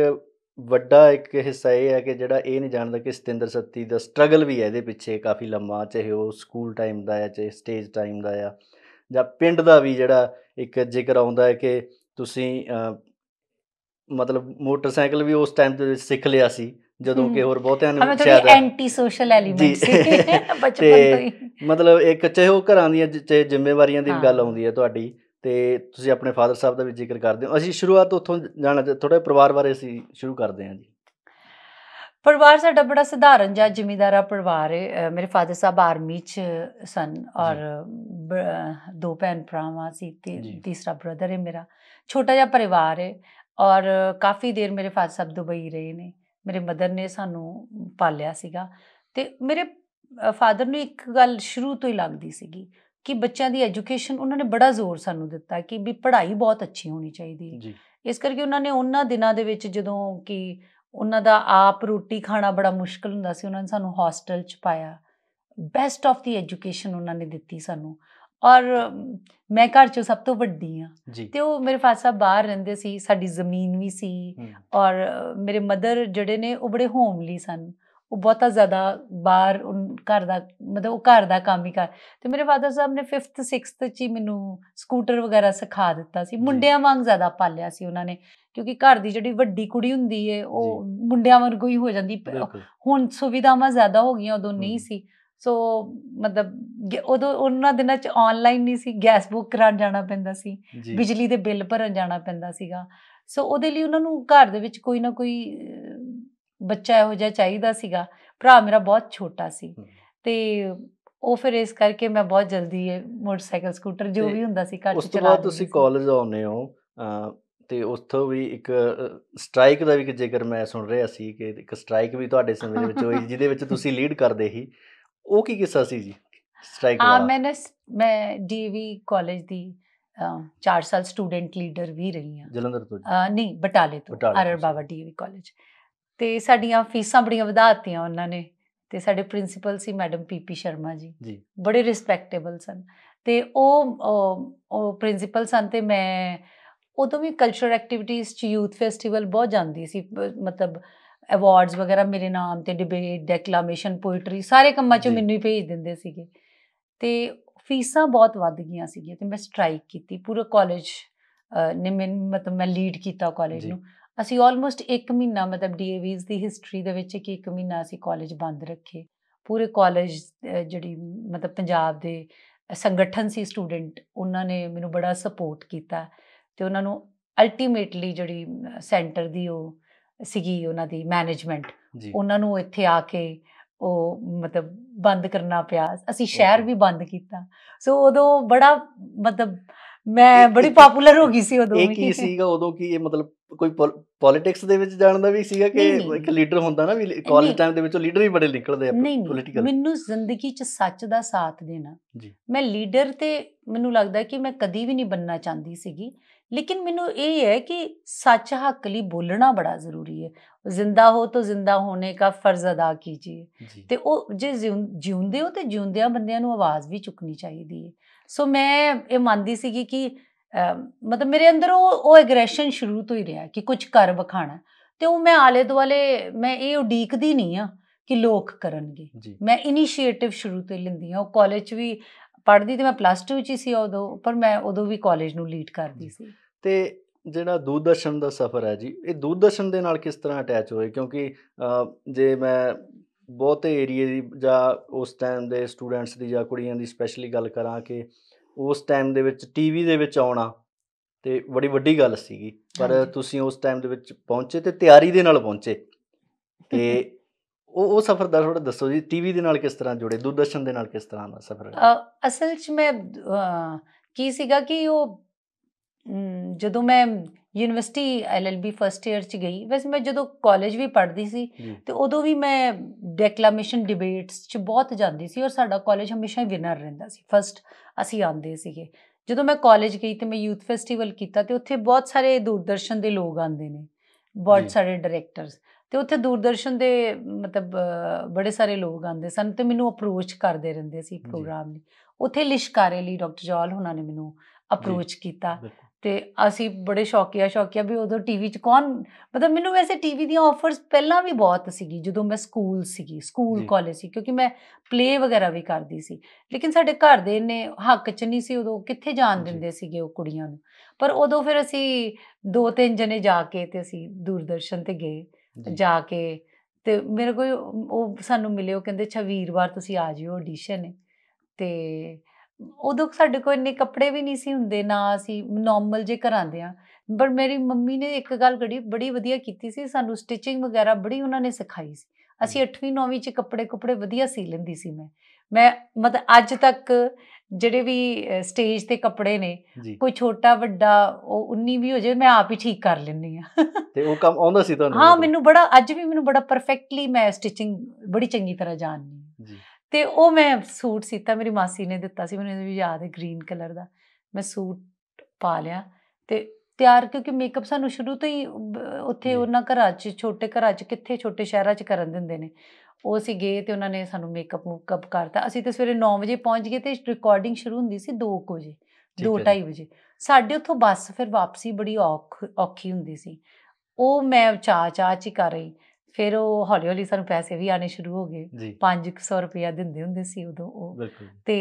ਵੱਡਾ ਇੱਕ ਹਿੱਸਾ ਇਹ ਹੈ ਕਿ ਜਿਹੜਾ ਇਹ ਨਹੀਂ ਜਾਣਦਾ ਕਿ ਸਤਿੰਦਰ ਸੱਤੀ ਦਾ ਸਟਰਗਲ ਵੀ ਹੈ ਇਹਦੇ ਪਿੱਛੇ ਕਾਫੀ ਲੰਮਾ ਚਾਹੇ ਉਹ ਸਕੂਲ ਟਾਈਮ ਦਾ ਹੈ ਚਾਹੇ ਸਟੇਜ ਟਾਈਮ ਦਾ ਆ ਜਾਂ ਪਿੰਡ ਦਾ ਵੀ ਜਿਹੜਾ ਇੱਕ ਜ਼ਿਕਰ ਆਉਂਦਾ ਹੈ ਕਿ ਤੁਸੀਂ ਮਤਲਬ ਮੋਟਰਸਾਈਕਲ ਵੀ ਉਸ ਟਾਈਮ ਤੇ ਸਿੱਖ ਲਿਆ ਸੀ ਜਦੋਂ ਕਿ ਹੋਰ ਬਹੁਤਿਆਂ ਨੂੰ ਸ਼ਾਇਦ ਐਂਟੀ ਸੋਸ਼ਲ ਐਲੀਮੈਂਟ ਸੀ ਬਚਪਨ ਤੋਂ ਹੀ ਮਤਲਬ ਇੱਕ ਚਾਹੇ ਉਹ ਘਰਾਂ ਦੀਆਂ ਚਾਹੇ ਜ਼ਿੰਮੇਵਾਰੀਆਂ ਦੀ ਗੱਲ ਆਉਂਦੀ ਹੈ ਤੁਹਾਡੀ ਤੇ ਤੁਸੀਂ ਆਪਣੇ ਫਾਦਰ ਸਾਹਿਬ ਦਾ ਵੀ ਜ਼ਿਕਰ ਕਰਦੇ ਹੋ ਅਸੀਂ ਸ਼ੁਰੂਆਤ ਉੱਥੋਂ ਜਾਣਾ ਥੋੜਾ ਪਰਿਵਾਰ ਬਾਰੇ ਅਸੀਂ ਸ਼ੁਰੂ ਕਰਦੇ ਹਾਂ ਜੀ ਪਰਿਵਾਰ ਸਾਡਾ ਬੜਾ ਸਧਾਰਨ ਜਿਹਾ ਜ਼ਿਮੀਦਾਰਾ ਪਰਿਵਾਰ ਹੈ ਮੇਰੇ ਫਾਦਰ ਸਾਹਿਬ ਆਰਮੀ 'ਚ ਸਨ ਔਰ ਦੋ ਭੈਣ ਭਰਾਵਾਂ ਸੀ ਤੇ ਤੀਸਰਾ ਬ੍ਰਦਰ ਹੈ ਮੇਰਾ ਛੋਟਾ ਜਿਹਾ ਪਰਿਵਾਰ ਹੈ ਔਰ ਕਾਫੀ ਦੇਰ ਮੇਰੇ ਫਾਦਰ ਸਾਹਿਬ ਦੁਬਈ ਰਹੇ ਨੇ ਮੇਰੇ ਮਦਰ ਨੇ ਸਾਨੂੰ ਪਾਲਿਆ ਸੀਗਾ ਤੇ ਮੇਰੇ ਫਾਦਰ ਨੂੰ ਇੱਕ ਗੱਲ ਸ਼ੁਰੂ ਤੋਂ ਹੀ ਲੱਗਦੀ ਸੀਗੀ ਕਿ ਬੱਚਿਆਂ ਦੀ ਐਜੂਕੇਸ਼ਨ ਉਹਨਾਂ ਨੇ ਬੜਾ ਜ਼ੋਰ ਸਾਨੂੰ ਦਿੱਤਾ ਕਿ ਵੀ ਪੜ੍ਹਾਈ ਬਹੁਤ ਅੱਛੀ ਹੋਣੀ ਚਾਹੀਦੀ ਹੈ ਇਸ ਕਰਕੇ ਉਹਨਾਂ ਨੇ ਉਹਨਾਂ ਦਿਨਾਂ ਦੇ ਵਿੱਚ ਜਦੋਂ ਕਿ ਉਹਨਾਂ ਦਾ ਆਪ ਰੋਟੀ ਖਾਣਾ ਬੜਾ ਮੁਸ਼ਕਲ ਹੁੰਦਾ ਸੀ ਉਹਨਾਂ ਨੇ ਸਾਨੂੰ ਹੌਸਟਲ ਚ ਪਾਇਆ ਬੈਸਟ ਆਫ ਦੀ ਐਜੂਕੇਸ਼ਨ ਉਹਨਾਂ ਨੇ ਦਿੱਤੀ ਸਾਨੂੰ ਔਰ ਮੈਂ ਘਰ ਚੋਂ ਸਭ ਤੋਂ ਵੱਡੀ ਆ ਤੇ ਉਹ ਮੇਰੇ ਫਾਦਰ ਸਾਹਿਬ ਬਾਹਰ ਰਹਿੰਦੇ ਸੀ ਸਾਡੀ ਜ਼ਮੀਨ ਵੀ ਸੀ ਔਰ ਮੇਰੇ ਮਦਰ ਜਿਹੜੇ ਨੇ ਉਹ ਬੜੇ ਹੋਮਲੀ ਸਨ ਉਹ ਬਹੁਤਾ ਜ਼ਿਆਦਾ ਬਾਹਰ ਉਹ ਘਰ ਦਾ ਮਤਲਬ ਉਹ ਘਰ ਦਾ ਕੰਮ ਹੀ ਕਰ ਤੇ ਮੇਰੇ ਫਾਦਰ ਸਾਹਿਬ ਨੇ 5th 6th ਚ ਹੀ ਮੈਨੂੰ ਸਕੂਟਰ ਵਗੈਰਾ ਸਿਖਾ ਦਿੱਤਾ ਸੀ ਮੁੰਡਿਆਂ ਵਾਂਗ ਜ਼ਿਆਦਾ ਪਾਲਿਆ ਸੀ ਉਹਨਾਂ ਨੇ ਕਿਉਂਕਿ ਘਰ ਦੀ ਜਿਹੜੀ ਵੱਡੀ ਕੁੜੀ ਹੁੰਦੀ ਏ ਉਹ ਮੁੰਡਿਆਂ ਵਰਗੀ ਹੀ ਹੋ ਜਾਂਦੀ ਹੁਣ ਸੁਵਿਧਾਵਾਂ ਜ਼ਿਆਦਾ ਹੋ ਗਈਆਂ ਉਦੋਂ ਨਹੀਂ ਸੀ ਸੋ ਮਤਲਬ ਉਦੋਂ ਉਹਨਾਂ ਦਿਨਾਂ ਚ ਆਨਲਾਈਨ ਨਹੀਂ ਸੀ ਗੈਸ ਬੁੱਕ ਕਰਾਣ ਜਾਣਾ ਪੈਂਦਾ ਸੀ ਬਿਜਲੀ ਦੇ ਬਿੱਲ ਭਰਨ ਜਾਣਾ ਪੈਂਦਾ ਸੀਗਾ ਸੋ ਉਹਦੇ ਲਈ ਉਹਨਾਂ ਨੂੰ ਘਰ ਦੇ ਵਿੱਚ ਕੋਈ ਨਾ ਕੋਈ ਬੱਚਾ ਇਹੋ ਜਿਹਾ ਚਾਹੀਦਾ ਸੀਗਾ ਭਰਾ ਮੇਰਾ ਬਹੁਤ ਛੋਟਾ ਸੀ ਤੇ ਉਹ ਫਿਰ ਇਸ ਕਰਕੇ ਮੈਂ ਬਹੁਤ ਜਲਦੀ ਇਹ ਮੋਟਰਸਾਈਕਲ ਸਕੂਟਰ ਜੋ ਵੀ ਹੁੰਦਾ ਸੀ ਘਰ ਸੀ ਉਸ ਤੋਂ ਬਾਅਦ ਤੁਸੀਂ ਕਾਲਜ ਆਉਨੇ ਹੋ ਤੇ ਉੱਥੋਂ ਵੀ ਇੱਕ ਸਟ੍ਰਾਈਕ ਦਾ ਵੀ ਜੇਕਰ ਮੈਂ ਸੁਣ ਰਿਹਾ ਸੀ ਕਿ ਇੱਕ ਸਟ੍ਰਾਈਕ ਵੀ ਤੁਹਾਡੇ ਸਮੇਂ ਦੇ ਵਿੱਚ ਹੋਈ ਜਿਹਦੇ ਵਿੱਚ ਤੁਸੀਂ ਲੀਡ ਕਰਦੇ ਸੀ ਉਹ ਕੀ ਕਿੱਸਾ ਸੀ ਜੀ ਸਟ੍ਰਾਈਕ ਹਾਂ ਮੈਂ ਮੈਂ ਡੀਵੀ ਕਾਲਜ ਦੀ 4 ਸਾਲ ਸਟੂਡੈਂਟ ਲੀਡਰ ਵੀ ਰਹੀ ਹਾਂ ਜਲੰਧਰ ਤੋਂ ਨਹੀਂ ਬਟਾਲੇ ਤੋਂ ਅਰਰ ਬਾਬਾ ਡੀਵੀ ਕਾਲਜ ਤੇ ਸਾਡੀਆਂ ਫੀਸਾਂ ਬੜੀਆਂ ਵਧਾਤੀਆਂ ਉਹਨਾਂ ਨੇ ਤੇ ਸਾਡੇ ਪ੍ਰਿੰਸੀਪਲ ਸੀ ਮੈਡਮ ਪੀਪੀ ਸ਼ਰਮਾ ਜੀ ਜੀ ਬੜੇ ਰਿਸਪੈਕਟੇਬਲ ਸਨ ਤੇ ਉਹ ਉਹ ਪ੍ਰਿੰਸੀਪਲ ਸਨ ਤੇ ਮੈਂ ਉਦੋਂ ਵੀ ਕਲਚਰ ਐਕਟੀਵਿਟੀਜ਼ ਚ ਯੂਥ ਫੈਸਟੀਵਲ ਬਹੁਤ ਜਾਂਦੀ ਸੀ ਮਤਲਬ ਅਵਾਰਡਸ ਵਗੈਰਾ ਮੇਰੇ ਨਾਮ ਤੇ ਡਿਬੇਟ ਡੈਕਲਾਮੇਸ਼ਨ ਪੋਇਟਰੀ ਸਾਰੇ ਕੰਮਾਂ 'ਚ ਮੈਨੂੰ ਹੀ ਭੇਜ ਦਿੰਦੇ ਸੀਗੇ ਤੇ ਫੀਸਾਂ ਬਹੁਤ ਵੱਧ ਗਈਆਂ ਸੀਗੀਆਂ ਤੇ ਮੈਂ ਸਟ੍ਰਾਈਕ ਕੀਤੀ ਪੂਰਾ ਕਾਲਜ ਨੇ ਮੈਂ ਮਤਲਬ ਮੈਂ ਲੀਡ ਕੀਤਾ ਕਾਲਜ ਨੂੰ ਅਸੀਂ ਆਲਮੋਸਟ 1 ਮਹੀਨਾ ਮਤਲਬ ਡੀਏਵੀਜ਼ ਦੀ ਹਿਸਟਰੀ ਦੇ ਵਿੱਚ ਕਿ 1 ਮਹੀਨਾ ਅਸੀਂ ਕਾਲਜ ਬੰਦ ਰੱਖੇ ਪੂਰੇ ਕਾਲਜ ਜਿਹੜੀ ਮਤਲਬ ਪੰਜਾਬ ਦੇ ਸੰਗਠਨ ਸੀ ਸਟੂਡੈਂਟ ਉਹਨਾਂ ਨੇ ਮੈਨੂੰ ਬੜਾ ਸਪੋਰਟ ਕੀਤਾ ਤੇ ਉਹਨਾਂ ਨੂੰ ਅਲਟੀਮੇਟਲੀ ਜਿਹੜੀ ਸੈਂਟਰ ਦੀ ਉਹ ਸੀਗੀ ਉਹਨਾਂ ਦੀ ਮੈਨੇਜਮੈਂਟ ਉਹਨਾਂ ਨੂੰ ਇੱਥੇ ਆ ਕੇ ਉਹ ਮਤਲਬ ਬੰਦ ਕਰਨਾ ਪਿਆ ਅਸੀਂ ਸ਼ਹਿਰ ਵੀ ਬੰਦ ਕੀਤਾ ਸੋ ਉਦੋਂ ਬੜਾ ਮਤਲਬ ਮੈਂ ਬੜੀ ਪਪੂਲਰ ਹੋ ਗਈ ਸੀ ਉਦੋਂ ਇਹ ਕੀ ਸੀਗਾ ਉਦੋਂ ਕੀ ਇਹ ਮਤਲਬ ਕੋਈ ਪੋਲਿਟਿਕਸ ਦੇ ਵਿੱਚ ਜਾਣ ਦਾ ਵੀ ਸੀਗਾ ਕਿ ਇੱਕ ਲੀਡਰ ਹੁੰਦਾ ਨਾ ਵੀ ਕਾਲਜ ਟਾਈਮ ਦੇ ਵਿੱਚੋਂ ਲੀਡਰ ਹੀ ਬੜੇ ਨਿਕਲਦੇ ਆ ਪੋਲਿਟਿਕਲ ਮੈਨੂੰ ਜ਼ਿੰਦਗੀ 'ਚ ਸੱਚ ਦਾ ਸਾਥ ਦੇਣਾ ਮੈਂ ਲੀਡਰ ਤੇ ਮੈਨੂੰ ਲੱਗਦਾ ਕਿ ਮੈਂ ਕਦੀ ਵੀ ਨਹੀਂ ਬੰਨਣਾ ਚਾਹੁੰਦੀ ਸੀਗੀ ਲੇਕਿਨ ਮੈਨੂੰ ਇਹ ਹੈ ਕਿ ਸੱਚ ਹੱਕ ਲਈ ਬੋਲਣਾ ਬੜਾ ਜ਼ਰੂਰੀ ਹੈ ਜ਼ਿੰਦਾ ਹੋ ਤਾਂ ਜ਼ਿੰਦਾ ਹੋਣੇ ਦਾ ਫਰਜ਼ ਅਦਾ ਕੀਜੀਏ ਤੇ ਉਹ ਜੇ ਜਿਉਂਦੇ ਹੋ ਤੇ ਜਿਉਂਦਿਆਂ ਬੰਦਿਆਂ ਨੂੰ ਆਵਾਜ਼ ਵੀ ਚੁੱਕਣੀ ਚਾਹੀਦੀ ਹੈ ਸੋ ਮੈਂ ਇਹ ਮੰਨਦੀ ਸੀਗੀ ਕਿ ਮਤਲਬ ਮੇਰੇ ਅੰਦਰ ਉਹ ਉਹ ਐਗਰੈਸ਼ਨ ਸ਼ੁਰੂ ਤੋਂ ਹੀ ਰਿਹਾ ਕਿ ਕੁਝ ਕਰ ਵਿਖਾਣਾ ਤੇ ਉਹ ਮੈਂ ਆਲੇ ਦੁਆਲੇ ਮੈਂ ਇਹ ਉਡੀਕਦੀ ਨਹੀਂ ਆ ਕਿ ਲੋਕ ਕਰਨਗੇ ਮੈਂ ਇਨੀਸ਼ੀਏਟਿਵ ਸ਼ੁਰੂ ਤੋਂ ਲੈਂਦੀ ਆ ਉਹ ਕਾਲਜ ਵੀ ਪੜ੍ਹਦੀ ਤੇ ਮੈਂ ਪਲੱਸ 2 ਵਿੱਚ ਹੀ ਸੀ ਉਦੋਂ ਪਰ ਮੈਂ ਉਦੋਂ ਵੀ ਕਾਲਜ ਨੂੰ ਲੀਡ ਕਰਦੀ ਸੀ ਤੇ ਜਿਹੜਾ ਦੂਰਦਰਸ਼ਨ ਦਾ ਸਫ਼ਰ ਹੈ ਜੀ ਇਹ ਦੂਰਦਰਸ਼ਨ ਦੇ ਨਾਲ ਕਿਸ ਤਰ੍ਹਾਂ ਅਟੈਚ ਹੋਏ ਕਿਉਂਕਿ ਜੇ ਮੈਂ ਬਹੁਤੇ ਏਰੀਏ ਦੀ ਜਾਂ ਉਸ ਟਾਈਮ ਦੇ ਸਟੂਡੈਂਟਸ ਦੀ ਜਾਂ ਕੁੜੀਆਂ ਦੀ ਸਪੈਸ਼ਲੀ ਗੱਲ ਕਰਾਂ ਕਿ ਉਸ ਟਾਈਮ ਦੇ ਵਿੱਚ ਟੀਵੀ ਦੇ ਵਿੱਚ ਆਉਣਾ ਤੇ ਬੜੀ ਵੱਡੀ ਗੱਲ ਸੀਗੀ ਪਰ ਤੁਸੀਂ ਉਸ ਟਾਈਮ ਦੇ ਵਿੱਚ ਪਹੁੰਚੇ ਤੇ ਤਿਆਰੀ ਦੇ ਨਾਲ ਪਹੁੰਚੇ ਤੇ ਉਹ ਉਹ ਸਫ਼ਰ ਦਾ ਥੋੜਾ ਦੱਸੋ ਜੀ ਟੀਵੀ ਦੇ ਨਾਲ ਕਿਸ ਤਰ੍ਹਾਂ ਜੁੜੇ ਦੂਰਦਰਸ਼ਨ ਦੇ ਨਾਲ ਕਿਸ ਤਰ੍ਹਾਂ ਦਾ ਸਫ਼ਰ ਅਸਲ 'ਚ ਮੈਂ ਕੀ ਸੀਗਾ ਕਿ ਉਹ ਜਦੋਂ ਮੈਂ ਯੂਨੀਵਰਸਿਟੀ ਐਲਐਲਬੀ ਫਰਸਟ ਇਅਰ 'ਚ ਗਈ ਵੈਸੇ ਮੈਂ ਜਦੋਂ ਕਾਲਜ ਵੀ ਪੜ੍ਹਦੀ ਸੀ ਤੇ ਉਦੋਂ ਵੀ ਮੈਂ ਡੈਕਲਾਮੇਸ਼ਨ ਡਿਬੇਟਸ 'ਚ ਬਹੁਤ ਜਾਂਦੀ ਸੀ ਔਰ ਸਾਡਾ ਕਾਲਜ ਹਮੇਸ਼ਾ ਹੀ ਵਿਨਰ ਰਹਿੰਦਾ ਸੀ ਫਰਸਟ ਅਸੀਂ ਆਉਂਦੇ ਸੀਗੇ ਜਦੋਂ ਮੈਂ ਕਾਲਜ ਗਈ ਤੇ ਮੈਂ ਯੂਥ ਫੈਸਟੀਵਲ ਕੀਤਾ ਤੇ ਉੱਥੇ ਬਹੁਤ ਸਾਰੇ ਦੂਰਦਰਸ਼ਨ ਦੇ ਲੋਕ ਆਉਂਦੇ ਨੇ ਬਹੁਤ ਸਾਰੇ ਡਾਇਰੈਕਟਰਸ ਤੇ ਉੱਥੇ ਦੂਰਦਰਸ਼ਨ ਦੇ ਮਤਲਬ ਬੜੇ ਸਾਰੇ ਲੋਕ ਆਂਦੇ ਸਨ ਤੇ ਮੈਨੂੰ ਅਪਰੋਚ ਕਰਦੇ ਰਹਿੰਦੇ ਸੀ ਪ੍ਰੋਗਰਾਮ ਲਈ ਉੱਥੇ ਲਿਸ਼ਕਾਰੇ ਲਈ ਡਾਕਟਰ ਜਵਾਲ ਹੁਣਾਂ ਨੇ ਮੈਨੂੰ ਅਪਰੋਚ ਕੀਤਾ ਤੇ ਅਸੀਂ ਬੜੇ ਸ਼ੌਕੀਆ ਸ਼ੌਕੀਆ ਵੀ ਉਦੋਂ ਟੀਵੀ 'ਚ ਕੌਣ ਮਤਲਬ ਮੈਨੂੰ ਵੈਸੇ ਟੀਵੀ ਦੀਆਂ ਆਫਰਸ ਪਹਿਲਾਂ ਵੀ ਬਹੁਤ ਸੀਗੀ ਜਦੋਂ ਮੈਂ ਸਕੂਲ ਸੀਗੀ ਸਕੂਲ ਕਾਲਜ ਸੀ ਕਿਉਂਕਿ ਮੈਂ ਪਲੇ ਵਗੈਰਾ ਵੀ ਕਰਦੀ ਸੀ ਲੇਕਿਨ ਸਾਡੇ ਘਰ ਦੇ ਨੇ ਹੱਕ 'ਚ ਨਹੀਂ ਸੀ ਉਦੋਂ ਕਿੱਥੇ ਜਾਣ ਦਿੰਦੇ ਸੀਗੇ ਉਹ ਕੁੜੀਆਂ ਨੂੰ ਪਰ ਉਦੋਂ ਫਿਰ ਅਸੀਂ ਦੋ ਤਿੰਨ ਜਣੇ ਜਾ ਕੇ ਤੇ ਅਸੀਂ ਦੂਰਦਰਸ਼ਨ ਤੇ ਗਏ ਜਾ ਕੇ ਤੇ ਮੇਰੇ ਕੋਈ ਉਹ ਸਾਨੂੰ ਮਿਲੇ ਉਹ ਕਹਿੰਦੇ ਛਾ ਵੀਰਵਾਰ ਤੁਸੀਂ ਆ ਜਿਓ ਆਡੀਸ਼ਨ ਹੈ ਤੇ ਉਦੋਂ ਸਾਡੇ ਕੋਲ ਇੰਨੇ ਕੱਪੜੇ ਵੀ ਨਹੀਂ ਸੀ ਹੁੰਦੇ ਨਾ ਅਸੀਂ ਨਾਰਮਲ ਜੇ ਕਰਾਂਦੇ ਆ ਪਰ ਮੇਰੀ ਮੰਮੀ ਨੇ ਇੱਕ ਗੱਲ ਕੜੀ ਬੜੀ ਵਧੀਆ ਕੀਤੀ ਸੀ ਸਾਨੂੰ ਸਟਿਚਿੰਗ ਵਗੈਰਾ ਬੜੀ ਉਹਨਾਂ ਨੇ ਸਿਖਾਈ ਸੀ ਅਸੀਂ 8ਵੀਂ 9ਵੀਂ ਚ ਕੱਪੜੇ ਕੁਪੜੇ ਵਧੀਆ ਸੀ ਲੈਂਦੀ ਸੀ ਮੈਂ ਮੈਂ ਮਤਲਬ ਅੱਜ ਤੱਕ ਜਿਹੜੇ ਵੀ ਸਟੇਜ ਤੇ ਕੱਪੜੇ ਨੇ ਕੋਈ ਛੋਟਾ ਵੱਡਾ ਉਹ 19 ਵੀ ਹੋ ਜਾਵੇ ਮੈਂ ਆਪ ਹੀ ਠੀਕ ਕਰ ਲੈਂਦੀ ਆ ਤੇ ਉਹ ਕੰਮ ਆਉਂਦਾ ਸੀ ਤੁਹਾਨੂੰ ਹਾਂ ਮੈਨੂੰ ਬੜਾ ਅੱਜ ਵੀ ਮੈਨੂੰ ਬੜਾ ਪਰਫੈਕਟਲੀ ਮੈਂ ਸਟਿਚਿੰਗ ਬੜੀ ਚੰਗੀ ਤਰ੍ਹਾਂ ਜਾਣਦੀ ਜੀ ਤੇ ਉਹ ਮੈਂ ਸੂਟ ਸੀਤਾ ਮੇਰੀ ਮਾਸੀ ਨੇ ਦਿੱਤਾ ਸੀ ਮੈਨੂੰ ਵੀ ਯਾਦ ਹੈ ਗ੍ਰੀਨ ਕਲਰ ਦਾ ਮੈਂ ਸੂਟ ਪਾ ਲਿਆ ਤੇ ਤਿਆਰ ਕਿਉਂਕਿ ਮੇਕਅਪ ਸਾਨੂੰ ਸ਼ੁਰੂ ਤੋਂ ਹੀ ਉੱਥੇ ਉਹਨਾਂ ਘਰਾਂ 'ਚ ਛੋਟੇ ਘਰਾਂ 'ਚ ਕਿੱਥੇ ਛੋਟੇ ਸ਼ਹਿਰਾਂ 'ਚ ਕਰਨ ਦਿੰਦੇ ਨੇ ਉਹ ਅਸੀਂ ਗਏ ਤੇ ਉਹਨਾਂ ਨੇ ਸਾਨੂੰ ਮੇਕਅਪ ਮੂਕਅਪ ਕਰਤਾ ਅਸੀਂ ਤੇ ਸਵੇਰੇ 9 ਵਜੇ ਪਹੁੰਚ ਗਏ ਤੇ ਰਿਕਾਰਡਿੰਗ ਸ਼ੁਰੂ ਹੁੰਦੀ ਸੀ 2 ਵਜੇ 2:30 ਵਜੇ ਸਾਡੇ ਉੱਥੋਂ ਬੱਸ ਫਿਰ ਵਾਪਸੀ ਬੜੀ ਔਖੀ ਹੁੰਦੀ ਸੀ ਉਹ ਮੈਂ ਚਾ ਚਾ ਚ ਕਰ ਰਹੀ ਫਿਰ ਉਹ ਹੌਲੀ ਹੌਲੀ ਸਾਨੂੰ ਪੈਸੇ ਵੀ ਆਣੇ ਸ਼ੁਰੂ ਹੋ ਗਏ 500 ਰੁਪਏ ਦਿੰਦੇ ਹੁੰਦੇ ਸੀ ਉਦੋਂ ਉਹ ਤੇ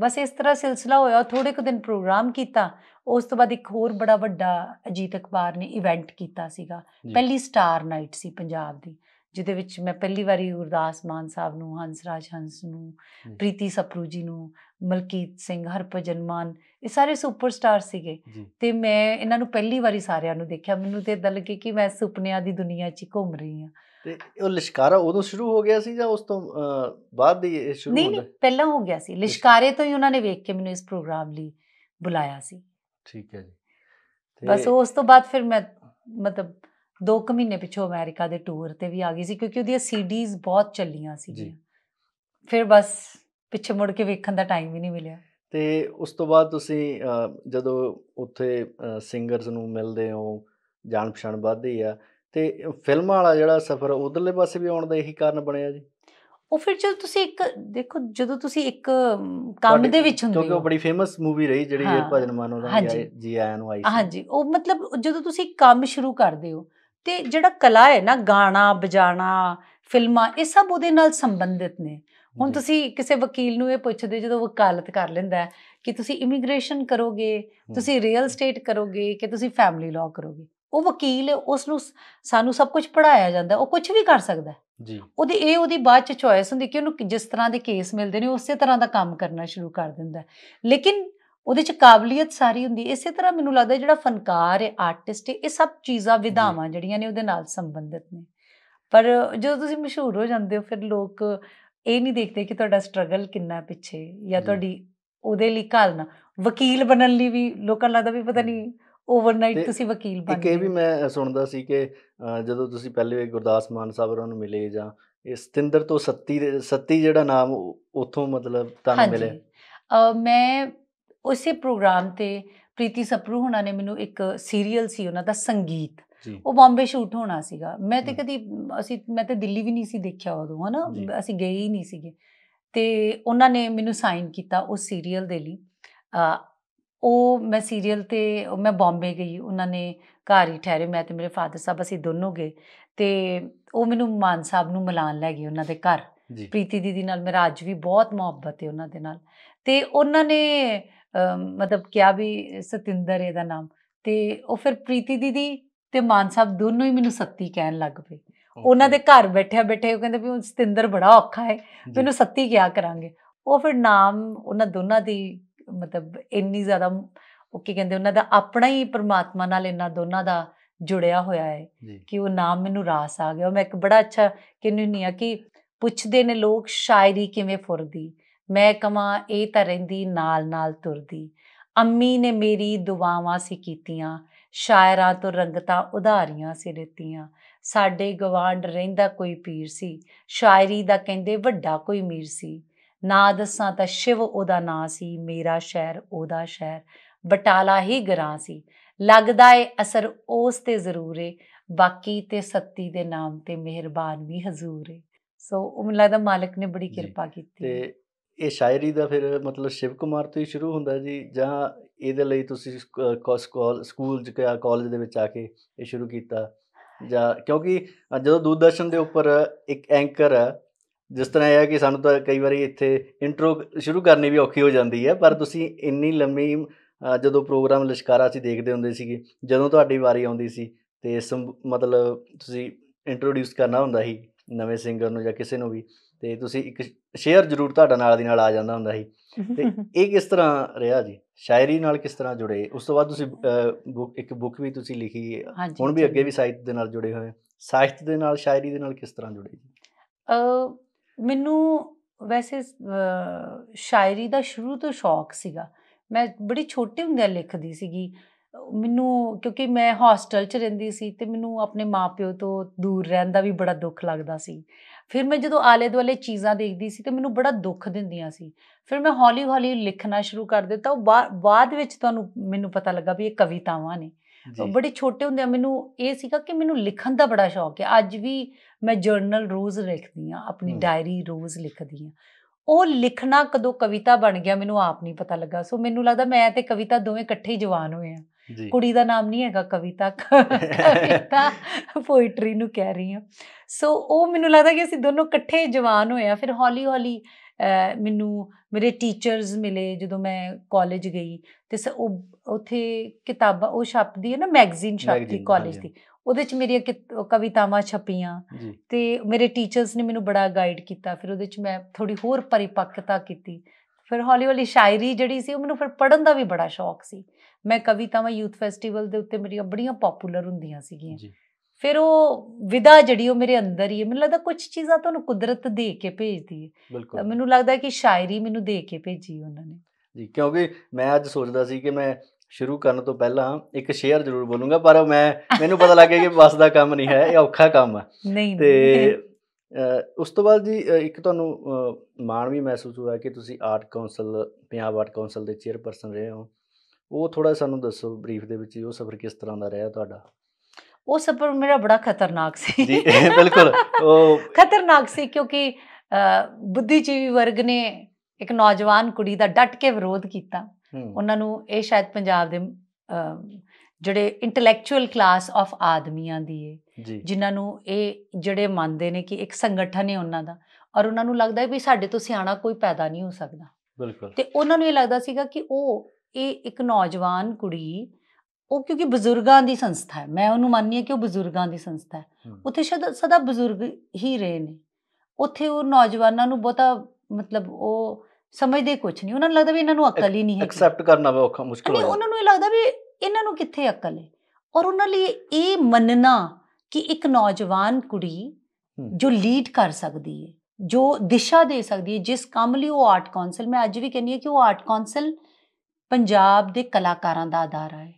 ਬਸ ਇਸ ਤਰ੍ਹਾਂ ਸਿਲਸਿਲਾ ਹੋਇਆ ਥੋੜੇ ਕੁ ਦਿਨ ਪ੍ਰੋਗਰਾਮ ਕੀਤਾ ਉਸ ਤੋਂ ਬਾਅਦ ਇੱਕ ਹੋਰ ਬੜਾ ਵੱਡਾ ਅਜੀਤ ਅਖਬਾਰ ਨੇ ਇਵੈਂਟ ਕੀਤਾ ਸੀਗਾ ਪਹਿਲੀ ਸਟਾਰ ਨਾਈਟ ਸੀ ਪੰਜਾਬ ਦੀ ਜਿਹਦੇ ਵਿੱਚ ਮੈਂ ਪਹਿਲੀ ਵਾਰੀ ਗੁਰਦਾਸ ਮਾਨ ਸਾਹਿਬ ਨੂੰ ਹੰਸਰਾਜ ਹੰਸ ਨੂੰ ਪ੍ਰੀਤੀ ਸਪਰੂ ਜੀ ਨੂੰ ਮਲਕੀਤ ਸਿੰਘ ਹਰਪਜਨ ਮਾਨ ਇਹ ਸਾਰੇ ਸੁਪਰਸਟਾਰ ਸੀਗੇ ਤੇ ਮੈਂ ਇਹਨਾਂ ਨੂੰ ਪਹਿਲੀ ਵਾਰੀ ਸਾਰਿਆਂ ਨੂੰ ਦੇਖਿਆ ਮੈਨੂੰ ਤੇ ਇਦਾਂ ਲੱਗੇ ਕਿ ਮੈਂ ਸੁਪਨਿਆਂ ਦੀ ਦੁਨੀਆ 'ਚ ਘੁੰਮ ਰਹੀ ਹਾਂ ਤੇ ਉਹ ਲਿਸ਼ਕਾਰਾ ਉਦੋਂ ਸ਼ੁਰੂ ਹੋ ਗਿਆ ਸੀ ਜਾਂ ਉਸ ਤੋਂ ਬਾਅਦ ਦੀ ਇਹ ਸ਼ੁਰੂ ਹੁੰਦਾ ਨਹੀਂ ਪਹਿਲਾਂ ਹੋ ਗਿਆ ਸੀ ਲਿਸ਼ਕਾਰੇ ਤੋਂ ਹੀ ਉਹਨਾਂ ਨੇ ਵੇਖ ਕੇ ਮੈਨੂੰ ਇਸ ਪ੍ਰੋਗਰਾਮ ਲਈ ਬੁਲਾਇਆ ਸੀ ਠੀਕ ਹੈ ਜੀ ਬਸ ਉਸ ਤੋਂ ਬਾਅਦ ਫਿਰ ਮੈਂ ਮਤਲਬ ਦੋ ਕੁ ਮਹੀਨੇ ਪਿੱਛੋਂ ਅਮਰੀਕਾ ਦੇ ਟੂਰ ਤੇ ਵੀ ਆ ਗਈ ਸੀ ਕਿਉਂਕਿ ਉਹਦੀਆਂ ਸੀਡੀਜ਼ ਬਹੁਤ ਚੱਲੀਆਂ ਸੀ ਫਿਰ ਬਸ ਪਿੱਛੇ ਮੁੜ ਕੇ ਵੇਖਣ ਦਾ ਟਾਈਮ ਵੀ ਨਹੀਂ ਮਿਲਿਆ ਤੇ ਉਸ ਤੋਂ ਬਾਅਦ ਤੁਸੀਂ ਜਦੋਂ ਉੱਥੇ ਸਿੰਗਰਸ ਨੂੰ ਮਿਲਦੇ ਹੋ ਜਾਣ ਪਛਾਣ ਵੱਧਦੀ ਆ ਤੇ ਫਿਲਮਾਂ ਵਾਲਾ ਜਿਹੜਾ ਸਫ਼ਰ ਉਧਰਲੇ ਪਾਸੇ ਵੀ ਆਉਣ ਦਾ ਇਹੀ ਕਾਰਨ ਬਣਿਆ ਜੀ ਉਹ ਫਿਰ ਜਦ ਤੁਸੀਂ ਇੱਕ ਦੇਖੋ ਜਦੋਂ ਤੁਸੀਂ ਇੱਕ ਕੰਮ ਦੇ ਵਿੱਚ ਹੁੰਦੇ ਹੋ ਕਿਉਂਕਿ ਉਹ ਬੜੀ ਫੇਮਸ ਮੂਵੀ ਰਹੀ ਜਿਹੜੀ ਇਹ ਭਜਨ ਮਾਨੋ ਦਾ ਜੀ ਆਇਆਂ ਨੂੰ ਆਈ ਸੀ ਹਾਂਜੀ ਉਹ ਮਤਲਬ ਜਦੋਂ ਤੁਸੀਂ ਕੰਮ ਸ਼ੁਰੂ ਕਰਦੇ ਹੋ ਤੇ ਜਿਹੜਾ ਕਲਾ ਹੈ ਨਾ ਗਾਣਾ ਬਜਾਣਾ ਫਿਲਮਾਂ ਇਹ ਸਭ ਉਹਦੇ ਨਾਲ ਸੰਬੰਧਿਤ ਨੇ ਹੁਣ ਤੁਸੀਂ ਕਿਸੇ ਵਕੀਲ ਨੂੰ ਇਹ ਪੁੱਛਦੇ ਜਦੋਂ ਵਕਾਲਤ ਕਰ ਲੈਂਦਾ ਕਿ ਤੁਸੀਂ ਇਮੀਗ੍ਰੇਸ਼ਨ ਕਰੋਗੇ ਤੁਸੀਂ ਰੀਅਲ ਸਟੇਟ ਕਰੋਗੇ ਕਿ ਤੁਸੀਂ ਫੈਮਿਲੀ ਲਾਅ ਕਰੋਗੇ ਉਹ ਵਕੀਲ ਹੈ ਉਸ ਨੂੰ ਸਾਨੂੰ ਸਭ ਕੁਝ ਪੜਾਇਆ ਜਾਂਦਾ ਉਹ ਕੁਝ ਵੀ ਕਰ ਸਕਦਾ ਜੀ ਉਹਦੀ ਇਹ ਉਹਦੀ ਬਾਅਦ ਚ ਚੋਇਸ ਹੁੰਦੀ ਕਿ ਉਹਨੂੰ ਜਿਸ ਤਰ੍ਹਾਂ ਦੇ ਕੇਸ ਮਿਲਦੇ ਨੇ ਉਸੇ ਤਰ੍ਹਾਂ ਦਾ ਕੰਮ ਕਰਨਾ ਸ਼ੁਰੂ ਕਰ ਦਿੰਦਾ ਲੇਕਿਨ ਉਹਦੇ ਚ ਕਾਬਲੀਅਤ ਸਾਰੀ ਹੁੰਦੀ ਇਸੇ ਤਰ੍ਹਾਂ ਮੈਨੂੰ ਲੱਗਦਾ ਜਿਹੜਾ ਫਨਕਾਰ ਹੈ ਆਰਟਿਸਟ ਹੈ ਇਹ ਸਭ ਚੀਜ਼ਾਂ ਵਿਧਾਵਾਂ ਜਿਹੜੀਆਂ ਨੇ ਉਹਦੇ ਨਾਲ ਸੰਬੰਧਿਤ ਨੇ ਪਰ ਜਦੋਂ ਤੁਸੀਂ ਮਸ਼ਹੂਰ ਹੋ ਜਾਂਦੇ ਹੋ ਫਿਰ ਲੋਕ ਇਹ ਨਹੀਂ ਦੇਖਦੇ ਕਿ ਤੁਹਾਡਾ ਸਟਰਗਲ ਕਿੰਨਾ ਪਿੱਛੇ ਜਾਂ ਤੁਹਾਡੀ ਉਹਦੇ ਲਈ ਕਾਲਨਾ ਵਕੀਲ ਬਣਨ ਲਈ ਵੀ ਲੋਕਾਂ ਲੱਗਦਾ ਵੀ ਪਤਾ ਨਹੀਂ ਓਵਰਨਾਈਟ ਤੁਸੀਂ ਵਕੀਲ ਬਣ ਗਏ ਇਹ ਵੀ ਮੈਂ ਸੁਣਦਾ ਸੀ ਕਿ ਜਦੋਂ ਤੁਸੀਂ ਪਹਿਲੇ ਗੁਰਦਾਸ ਮਾਨ ਸਾਹਿਬ ਉਹਨਾਂ ਨੂੰ ਮਿਲੇ ਜਾਂ ਇਹ ਸਤਿੰਦਰ ਤੋਂ ਸੱਤੀ ਸੱਤੀ ਜਿਹੜਾ ਨਾਮ ਉੱਥੋਂ ਮਤਲਬ ਤੁਹਾਨੂੰ ਮਿਲੇ ਮੈਂ ਉਸੇ ਪ੍ਰੋਗਰਾਮ ਤੇ ਪ੍ਰੀਤੀ ਸਪਰੂ ਹੁਣਾਂ ਨੇ ਮੈਨੂੰ ਇੱਕ ਸੀਰੀਅਲ ਸੀ ਉਹਨਾਂ ਦਾ ਸੰਗੀਤ ਉਹ ਬੰਬੇ ਸ਼ੂਟ ਹੋਣਾ ਸੀਗਾ ਮੈਂ ਤੇ ਕਦੀ ਅਸੀਂ ਮੈਂ ਤੇ ਦਿੱਲੀ ਵੀ ਨਹੀਂ ਸੀ ਦੇਖਿਆ ਉਦੋਂ ਹਨਾ ਅਸੀਂ ਗਏ ਹੀ ਨਹੀਂ ਸੀਗੇ ਤੇ ਉਹਨਾਂ ਨੇ ਮੈਨੂੰ ਸਾਈਨ ਕੀਤਾ ਉਸ ਸੀਰੀਅਲ ਦੇ ਲਈ ਉਹ ਮੈਂ ਸੀਰੀਅਲ ਤੇ ਮੈਂ ਬੰਬੇ ਗਈ ਉਹਨਾਂ ਨੇ ਘਰ ਹੀ ਠਹਿਰੇ ਮੈਂ ਤੇ ਮੇਰੇ ਫਾਦਰ ਸਾਹਿਬ ਅਸੀਂ ਦੋਨੋਂ ਗਏ ਤੇ ਉਹ ਮੈਨੂੰ ਮਾਨ ਸਾਹਿਬ ਨੂੰ ਮਿਲਾਨ ਲੈ ਗਏ ਉਹਨਾਂ ਦੇ ਘਰ ਪ੍ਰੀਤੀ ਦੀਦੀ ਨਾਲ ਮੇਰਾ ਅੱਜ ਵੀ ਬਹੁਤ ਮੁਹੱਬਤ ਹੈ ਉਹਨਾਂ ਦੇ ਨਾਲ ਤੇ ਉਹਨਾਂ ਨੇ ਮਤਲਬ ਕਿਹਾ ਵੀ ਸਤਿੰਦਰ ਇਹਦਾ ਨਾਮ ਤੇ ਉਹ ਫਿਰ ਪ੍ਰੀਤੀ ਦੀਦੀ ਤੇ ਮਾਨ ਸਾਹਿਬ ਦੋਨੋਂ ਹੀ ਮੈਨੂੰ ਸੱਤੀ ਕਹਿਣ ਲੱਗ ਪਏ ਉਹਨਾਂ ਦੇ ਘਰ ਬੈਠਿਆ ਬੈਠੇ ਉਹ ਕਹਿੰਦੇ ਵੀ ਸਤਿੰਦਰ ਬੜਾ ਔਖਾ ਹੈ ਮੈਨੂੰ ਸੱਤੀ ਕਿਹਾ ਕਰਾਂਗੇ ਉਹ ਫਿਰ ਨਾਮ ਉਹਨਾਂ ਦੋਨਾਂ ਦੀ ਮਤਲਬ ਇੰਨੀ ਜ਼ਿਆਦਾ ਉਹ ਕੀ ਕਹਿੰਦੇ ਉਹਨਾਂ ਦਾ ਆਪਣਾ ਹੀ ਪ੍ਰਮਾਤਮਾ ਨਾਲ ਇਹਨਾਂ ਦੋਨਾਂ ਦਾ ਜੁੜਿਆ ਹੋਇਆ ਹੈ ਕਿ ਉਹ ਨਾਮ ਮੈਨੂੰ ਰਾਸ ਆ ਗਿਆ ਮੈਂ ਇੱਕ ਬੜਾ ਅੱਛਾ ਕਿੰਨੂ ਨਹੀਂ ਆ ਕਿ ਪੁੱਛਦੇ ਨੇ ਲੋਕ ਸ਼ਾਇਰੀ ਕਿਵੇਂ ਫੁਰਦੀ ਮੈਂ ਕਮਾ ਇਹ ਤਾਂ ਰਹਿੰਦੀ ਨਾਲ ਨਾਲ ਤੁਰਦੀ ਅੰਮੀ ਨੇ ਮੇਰੀ ਦੁਆਵਾਂ ਸੀ ਕੀਤੀਆਂ ਸ਼ਾਇਰਾਂ ਤੋਂ ਰੰਗਤਾ ਉਧਾਰੀਆਂ ਸੀ ਦਿੱਤੀਆਂ ਸਾਡੇ ਗਵਾਂਡ ਰਹਿੰਦਾ ਕੋਈ ਪੀਰ ਸੀ ਸ਼ਾਇਰੀ ਦਾ ਕਹਿੰਦੇ ਵੱਡਾ ਕੋਈ ਮੀਰ ਸੀ ਨਾ ਦੱਸਾਂ ਤਾਂ ਸ਼ਿਵ ਉਹਦਾ ਨਾਂ ਸੀ ਮੇਰਾ ਸ਼ਹਿਰ ਉਹਦਾ ਸ਼ਹਿਰ ਬਟਾਲਾ ਹੀ ਗਰਾਂ ਸੀ ਲੱਗਦਾ ਏ ਅਸਰ ਉਸ ਤੇ ਜ਼ਰੂਰ ਏ ਬਾਕੀ ਤੇ ਸੱਤੀ ਦੇ ਨਾਮ ਤੇ ਮਿਹਰਬਾਨ ਵੀ ਹਜ਼ੂਰ ਏ ਸੋ ਉਹ ਮੈਨੂੰ ਲੱਗਦਾ ਮਾਲਕ ਨੇ ਬੜੀ ਕਿਰਪਾ ਕੀਤੀ ਤੇ ਇਹ ਸ਼ਾਇਰੀ ਦਾ ਫਿਰ ਮਤਲਬ ਸ਼ਿਵ ਕੁਮਾਰ ਤੋਂ ਹੀ ਸ਼ੁਰੂ ਹੁੰਦਾ ਜੀ ਜਾਂ ਇਹਦੇ ਲਈ ਤੁਸੀਂ ਸਕੂਲ ਜਾਂ ਕਾਲਜ ਦੇ ਵਿੱਚ ਆ ਕੇ ਇਹ ਸ਼ੁਰੂ ਕੀਤਾ ਜਾਂ ਕਿਉਂਕਿ ਜਦੋਂ ਦੂਰਦਰਸ਼ਨ ਦੇ ਉੱਪਰ ਇੱਕ ਐਂਕਰ ਹੈ ਜਿਸ ਤਰ੍ਹਾਂ ਇਹ ਹੈ ਕਿ ਸਾਨੂੰ ਤਾਂ ਕਈ ਵਾਰੀ ਇੱਥੇ ਇੰਟਰੋ ਸ਼ੁਰੂ ਕਰਨੀ ਵੀ ਔਖੀ ਹੋ ਜਾਂਦੀ ਹੈ ਪਰ ਤੁਸੀਂ ਇੰਨੀ ਲੰਮੀ ਜਦੋਂ ਪ੍ਰੋਗਰਾਮ ਲਸ਼ਕਾਰਾ ਸੀ ਦੇਖਦੇ ਹੁੰਦੇ ਸੀਗੇ ਜਦੋਂ ਤੁਹਾਡੀ ਵਾਰੀ ਆਉਂਦੀ ਸੀ ਤੇ ਮਤਲਬ ਤੁਸੀਂ ਇੰਟਰੋਡਿਊਸ ਕਰਨਾ ਹੁੰਦਾ ਸੀ ਨਵੇਂ ਸਿੰਗਰ ਨੂੰ ਜਾਂ ਕਿਸੇ ਨੂੰ ਵੀ ਤੇ ਤੁਸੀਂ ਇੱਕ ਸ਼ੇਅਰ ਜ਼ਰੂਰ ਤੁਹਾਡਾ ਨਾਲ ਦੀ ਨਾਲ ਆ ਜਾਂਦਾ ਹੁੰਦਾ ਸੀ ਤੇ ਇਹ ਕਿਸ ਤਰ੍ਹਾਂ ਰਿਹਾ ਜੀ ਸ਼ਾਇਰੀ ਨਾਲ ਕਿਸ ਤਰ੍ਹਾਂ ਜੁੜੇ ਉਸ ਤੋਂ ਬਾਅਦ ਤੁਸੀਂ ਇੱਕ ਬੁੱਕ ਵੀ ਤੁਸੀਂ ਲਿਖੀ ਹੁਣ ਵੀ ਅੱਗੇ ਵੀ ਸਾਹਿਤ ਦੇ ਨਾਲ ਜੁੜੇ ਹੋਏ ਸਾਹਿਤ ਦੇ ਨਾਲ ਸ਼ਾਇਰੀ ਦੇ ਨਾਲ ਕਿਸ ਤਰ੍ਹਾਂ ਜੁੜੇ ਜੀ ਅ ਮੈਨੂੰ ਵੈਸੇ ਸ਼ਾਇਰੀ ਦਾ ਸ਼ੁਰੂ ਤੋਂ ਸ਼ੌਕ ਸੀਗਾ ਮੈਂ ਬੜੀ ਹੁੰਦੀ ਹੁੰਦਿਆਂ ਲਿਖਦੀ ਸੀਗੀ ਮੈਨੂੰ ਕਿਉਂਕਿ ਮੈਂ ਹੌਸਟਲ 'ਚ ਰਹਿੰਦੀ ਸੀ ਤੇ ਮੈਨੂੰ ਆਪਣੇ ਮਾਪਿਓ ਤੋਂ ਦੂਰ ਰਹਿਣ ਦਾ ਵੀ ਬੜਾ ਦੁੱਖ ਲੱਗਦਾ ਸੀ ਫਿਰ ਮੈਂ ਜਦੋਂ ਆਲੇ ਦੁਆਲੇ ਚੀਜ਼ਾਂ ਦੇਖਦੀ ਸੀ ਤੇ ਮੈਨੂੰ ਬੜਾ ਦੁੱਖ ਦਿੰਦੀਆਂ ਸੀ ਫਿਰ ਮੈਂ ਹੌਲੀ-ਹੌਲੀ ਲਿਖਣਾ ਸ਼ੁਰੂ ਕਰ ਦਿੱਤਾ ਉਹ ਬਾਅਦ ਵਿੱਚ ਤੁਹਾਨੂੰ ਮੈਨੂੰ ਪਤਾ ਲੱਗਾ ਵੀ ਇਹ ਕਵਿਤਾਵਾਂ ਨੇ ਬੜੇ ਛੋਟੇ ਹੁੰਦੇ ਆ ਮੈਨੂੰ ਇਹ ਸੀਗਾ ਕਿ ਮੈਨੂੰ ਲਿਖਣ ਦਾ ਬੜਾ ਸ਼ੌਕ ਹੈ ਅੱਜ ਵੀ ਮੈਂ ਜਰਨਲ ਰੋਜ਼ ਲਿਖਦੀ ਆ ਆਪਣੀ ਡਾਇਰੀ ਰੋਜ਼ ਲਿਖਦੀ ਆ ਉਹ ਲਿਖਣਾ ਕਦੋਂ ਕਵਿਤਾ ਬਣ ਗਿਆ ਮੈਨੂੰ ਆਪ ਨਹੀਂ ਪਤਾ ਲੱਗਾ ਸੋ ਮੈਨੂੰ ਲੱਗਦਾ ਮੈਂ ਤੇ ਕਵਿਤਾ ਦੋਵੇਂ ਇਕੱਠੇ ਹੀ ਜਵਾਨ ਹੋਏ ਆ ਕੁੜੀ ਦਾ ਨਾਮ ਨਹੀਂ ਹੈਗਾ ਕਵਿਤਾ ਕਵਿਤਾ ਪੋਇਟਰੀ ਨੂੰ ਕਹਿ ਰਹੀ ਹਾਂ ਸੋ ਉਹ ਮੈਨੂੰ ਲੱਗਦਾ ਕਿ ਅਸੀਂ ਦੋਨੋਂ ਇਕੱਠੇ ਜਵਾਨ ਹੋਏ ਆ ਫਿਰ ਹੌਲੀ ਹੌਲੀ ਮੈਨੂੰ ਮੇਰੇ ਟੀਚਰਸ ਮਿਲੇ ਜਦੋਂ ਮੈਂ ਕਾਲਜ ਗਈ ਤੇ ਉਹ ਉੱਥੇ ਕਿਤਾਬਾਂ ਉਹ ਛਪਦੀ ਹੈ ਨਾ ਮੈਗਜ਼ੀਨ ਛਪਦੀ ਕਾਲਜ ਦੀ ਉਹਦੇ ਚ ਮੇਰੀਆਂ ਕਵਿਤਾਵਾਂ ਛਪੀਆਂ ਤੇ ਮੇਰੇ ਟੀਚਰਸ ਨੇ ਮੈਨੂੰ ਬੜਾ ਗਾਈਡ ਕੀਤਾ ਫਿਰ ਉਹਦੇ ਚ ਮੈਂ ਥੋੜੀ ਹੋਰ ਪਰਿਪੱਕਤਾ ਕੀਤੀ ਫਿਰ ਹੌਲੀ ਹੌਲੀ ਸ਼ਾਇਰੀ ਜਿਹੜੀ ਸੀ ਉਹ ਮੈਨੂੰ ਫਿਰ ਪੜਨ ਦਾ ਵੀ ਬੜਾ ਸ਼ੌਕ ਸੀ ਮੈਂ ਕਵਿਤਾਵਾਂ ਯੂਥ ਫੈਸਟੀਵਲ ਦੇ ਉੱਤੇ ਮੇਰੀਆਂ ਬੜੀਆਂ ਪਪੂਲਰ ਹੁੰਦੀਆਂ ਸੀਗੀਆਂ ਫਿਰ ਉਹ ਵਿਦਾ ਜਿਹੜੀ ਉਹ ਮੇਰੇ ਅੰਦਰ ਹੀ ਹੈ ਮੈਨੂੰ ਲੱਗਦਾ ਕੁਝ ਚੀਜ਼ਾਂ ਤੁਹਾਨੂੰ ਕੁਦਰਤ ਦੇ ਕੇ ਭੇਜਦੀ ਹੈ ਮੈਨੂੰ ਲੱਗਦਾ ਕਿ ਸ਼ਾਇਰੀ ਮੈਨੂੰ ਦੇ ਕੇ ਭੇਜੀ ਉਹਨਾਂ ਨੇ ਜੀ ਕਿਉਂਕਿ ਮੈਂ ਅੱਜ ਸੋਚਦਾ ਸੀ ਕਿ ਮੈਂ ਸ਼ੁਰੂ ਕਰਨ ਤੋਂ ਪਹਿਲਾਂ ਇੱਕ ਸ਼ੇਅਰ ਜ਼ਰੂਰ ਬੋਲੂੰਗਾ ਪਰ ਮੈਂ ਮੈਨੂੰ ਪਤਾ ਲੱਗਿਆ ਕਿ ਬਸ ਦਾ ਕੰਮ ਨਹੀਂ ਹੈ ਇਹ ਔਖਾ ਕੰਮ ਹੈ ਤੇ ਉਸ ਤੋਂ ਬਾਅਦ ਜੀ ਇੱਕ ਤੁਹਾਨੂੰ ਮਾਣ ਵੀ ਮਹਿਸੂਸ ਹੋਇਆ ਕਿ ਤੁਸੀਂ art council Punjab art council ਦੇ ਚੇਅਰਪਰਸਨ ਰਹੇ ਹੋ ਉਹ ਥੋੜਾ ਸਾਨੂੰ ਦੱਸੋ ਬਰੀਫ ਦੇ ਵਿੱਚ ਉਹ ਸਫ਼ਰ ਕਿਸ ਤਰ੍ਹਾਂ ਦਾ ਰਿਹਾ ਤੁਹਾਡਾ ਉਹ ਸਫ਼ਰ ਮੇਰਾ ਬੜਾ ਖਤਰਨਾਕ ਸੀ ਜੀ ਬਿਲਕੁਲ ਉਹ ਖਤਰਨਾਕ ਸੀ ਕਿਉਂਕਿ ਬੁੱਧੀਜੀਵੀ ਵਰਗ ਨੇ ਇੱਕ ਨੌਜਵਾਨ ਕੁੜੀ ਦਾ ਡਟ ਕੇ ਵਿਰੋਧ ਕੀਤਾ ਉਹਨਾਂ ਨੂੰ ਇਹ ਸ਼ਾਇਦ ਪੰਜਾਬ ਦੇ ਜਿਹੜੇ ਇੰਟੈਲੈਕਚੁਅਲ ਕਲਾਸ ਆਫ ਆਦਮੀਆਂ ਦੀ ਹੈ ਜਿਨ੍ਹਾਂ ਨੂੰ ਇਹ ਜਿਹੜੇ ਮੰਨਦੇ ਨੇ ਕਿ ਇੱਕ ਸੰਗਠਨ ਹੈ ਉਹਨਾਂ ਦਾ ਔਰ ਉਹਨਾਂ ਨੂੰ ਲੱਗਦਾ ਹੈ ਵੀ ਸਾਡੇ ਤੋਂ ਸਿਆਣਾ ਕੋਈ ਪੈਦਾ ਨਹੀਂ ਹੋ ਸਕਦਾ ਬਿਲਕੁਲ ਤੇ ਉਹਨਾਂ ਨੂੰ ਇਹ ਲੱਗਦਾ ਸੀਗਾ ਕਿ ਉਹ ਇਹ ਇੱਕ ਨੌਜਵਾਨ ਕੁੜੀ ਉਹ ਕਿਉਂਕਿ ਬਜ਼ੁਰਗਾਂ ਦੀ ਸੰਸਥਾ ਹੈ ਮੈਂ ਉਹਨੂੰ ਮੰਨਨੀ ਹੈ ਕਿ ਉਹ ਬਜ਼ੁਰਗਾਂ ਦੀ ਸੰਸਥਾ ਹੈ ਉੱਥੇ ਸ਼ਾਇਦ ਸਦਾ ਬਜ਼ੁਰਗ ਹੀ ਰਹੇ ਨੇ ਉੱਥੇ ਉਹ ਨੌਜਵਾਨਾਂ ਨੂੰ ਬਹੁਤਾ ਮਤਲਬ ਉਹ ਸਮਝਦੇ ਕੁਝ ਨਹੀਂ ਉਹਨਾਂ ਨੂੰ ਲੱਗਦਾ ਵੀ ਇਹਨਾਂ ਨੂੰ ਅਕਲ ਹੀ ਨਹੀਂ ਹੈ ਐਕਸੈਪਟ ਕਰਨਾ ਬਹੁਤ ਔਖਾ ਮੁਸ਼ਕਲ ਹੈ ਉਹਨਾਂ ਨੂੰ ਇਹ ਲੱਗਦਾ ਵੀ ਇਹਨਾਂ ਨੂੰ ਕਿੱਥੇ ਅਕਲ ਹੈ ਔਰ ਉਹਨਾਂ ਲਈ ਇਹ ਮੰਨਣਾ ਕਿ ਇੱਕ ਨੌਜਵਾਨ ਕੁੜੀ ਜੋ ਲੀਡ ਕਰ ਸਕਦੀ ਹੈ ਜੋ ਦਿਸ਼ਾ ਦੇ ਸਕਦੀ ਹੈ ਜਿਸ ਕੰਮ ਲਈ ਉਹ ਆਰਟ ਕਾਉਂਸਲ ਮੈਂ ਅੱਜ ਵੀ ਕਹਿੰਨੀ ਹੈ ਕਿ ਉਹ ਆਰਟ ਕਾਉਂਸਲ ਪੰਜਾਬ ਦੇ ਕਲਾਕਾਰਾਂ ਦਾ ਆਧਾਰ ਹੈ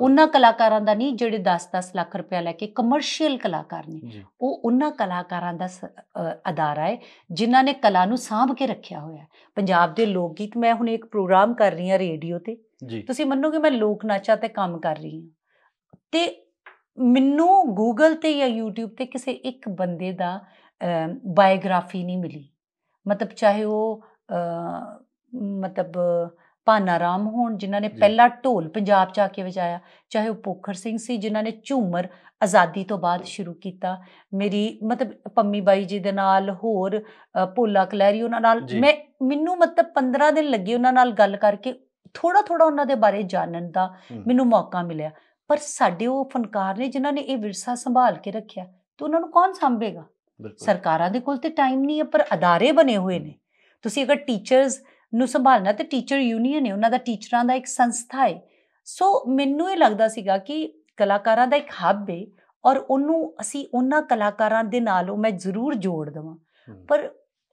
ਉਹਨਾਂ ਕਲਾਕਾਰਾਂ ਦਾ ਨਹੀਂ ਜਿਹੜੇ 10-10 ਲੱਖ ਰੁਪਏ ਲੈ ਕੇ ਕਮਰਸ਼ੀਅਲ ਕਲਾਕਾਰ ਨੇ ਉਹ ਉਹਨਾਂ ਕਲਾਕਾਰਾਂ ਦਾ ਆਧਾਰ ਹੈ ਜਿਨ੍ਹਾਂ ਨੇ ਕਲਾ ਨੂੰ ਸਾਂਭ ਕੇ ਰੱਖਿਆ ਹੋਇਆ ਪੰਜਾਬ ਦੇ ਲੋਕ ਗੀਤ ਮੈਂ ਹੁਣ ਇੱਕ ਪ੍ਰੋਗਰਾਮ ਕਰ ਰਹੀ ਹਾਂ ਰੇਡੀਓ ਤੇ ਤੁਸੀਂ ਮੰਨੋਗੇ ਮੈਂ ਲੋਕ ਨਾਚਾ ਤੇ ਕੰਮ ਕਰ ਰਹੀ ਹਾਂ ਤੇ ਮੈਨੂੰ Google ਤੇ ਜਾਂ YouTube ਤੇ ਕਿਸੇ ਇੱਕ ਬੰਦੇ ਦਾ ਬਾਇਓਗ੍ਰਾਫੀ ਨਹੀਂ ਮਿਲੀ ਮਤਲਬ ਚਾਹੇ ਉਹ ਮਤਲਬ ਪਾਨਾ ਰਾਮ ਹੋਣ ਜਿਨ੍ਹਾਂ ਨੇ ਪਹਿਲਾ ਢੋਲ ਪੰਜਾਬ ਚ ਆ ਕੇ ਵਜਾਇਆ ਚਾਹੇ ਉਹ ਪੋਖਰ ਸਿੰਘ ਸੀ ਜਿਨ੍ਹਾਂ ਨੇ ਝੂਮਰ ਆਜ਼ਾਦੀ ਤੋਂ ਬਾਅਦ ਸ਼ੁਰੂ ਕੀਤਾ ਮੇਰੀ ਮਤਲਬ ਪੰਮੀ ਬਾਈ ਜੀ ਦੇ ਨਾਲ ਹੋਰ ਭੋਲਾ ਕਲੈਰੀ ਉਹਨਾਂ ਨਾਲ ਮੈਂ ਮੈਨੂੰ ਮਤਲਬ 15 ਦਿਨ ਲੱਗੇ ਉਹਨਾਂ ਨਾਲ ਗੱਲ ਕਰਕੇ ਥੋੜਾ ਥੋੜਾ ਉਹਨਾਂ ਦੇ ਬਾਰੇ ਜਾਣਨ ਦਾ ਮੈਨੂੰ ਮੌਕਾ ਮਿਲਿਆ ਪਰ ਸਾਡੇ ਉਹ ਫਨਕਾਰ ਨੇ ਜਿਨ੍ਹਾਂ ਨੇ ਇਹ ਵਿਰਸਾ ਸੰਭਾਲ ਕੇ ਰੱਖਿਆ ਤੇ ਉਹਨਾਂ ਨੂੰ ਕੌਣ ਸੰਭੇਗਾ ਸਰਕਾਰਾਂ ਦੇ ਕੋਲ ਤੇ ਟਾਈਮ ਨਹੀਂ ਹੈ ਪਰ ਅਦਾਰੇ ਬਣੇ ਹੋਏ ਨੇ ਤੁਸੀਂ ਅਗਰ ਟੀਚਰਸ ਨੂੰ ਸੰਭਾਲਣਾ ਤੇ ਟੀਚਰ ਯੂਨੀਅਨ ਹੈ ਉਹਨਾਂ ਦਾ ਟੀਚਰਾਂ ਦਾ ਇੱਕ ਸੰਸਥਾ ਹੈ ਸੋ ਮੈਨੂੰ ਇਹ ਲੱਗਦਾ ਸੀਗਾ ਕਿ ਕਲਾਕਾਰਾਂ ਦਾ ਇੱਕ ਹੱਬ ਹੈ ਔਰ ਉਹਨੂੰ ਅਸੀਂ ਉਹਨਾਂ ਕਲਾਕਾਰਾਂ ਦੇ ਨਾਲ ਉਹ ਮੈਂ ਜ਼ਰੂਰ ਜੋੜ ਦਵਾਂ ਪਰ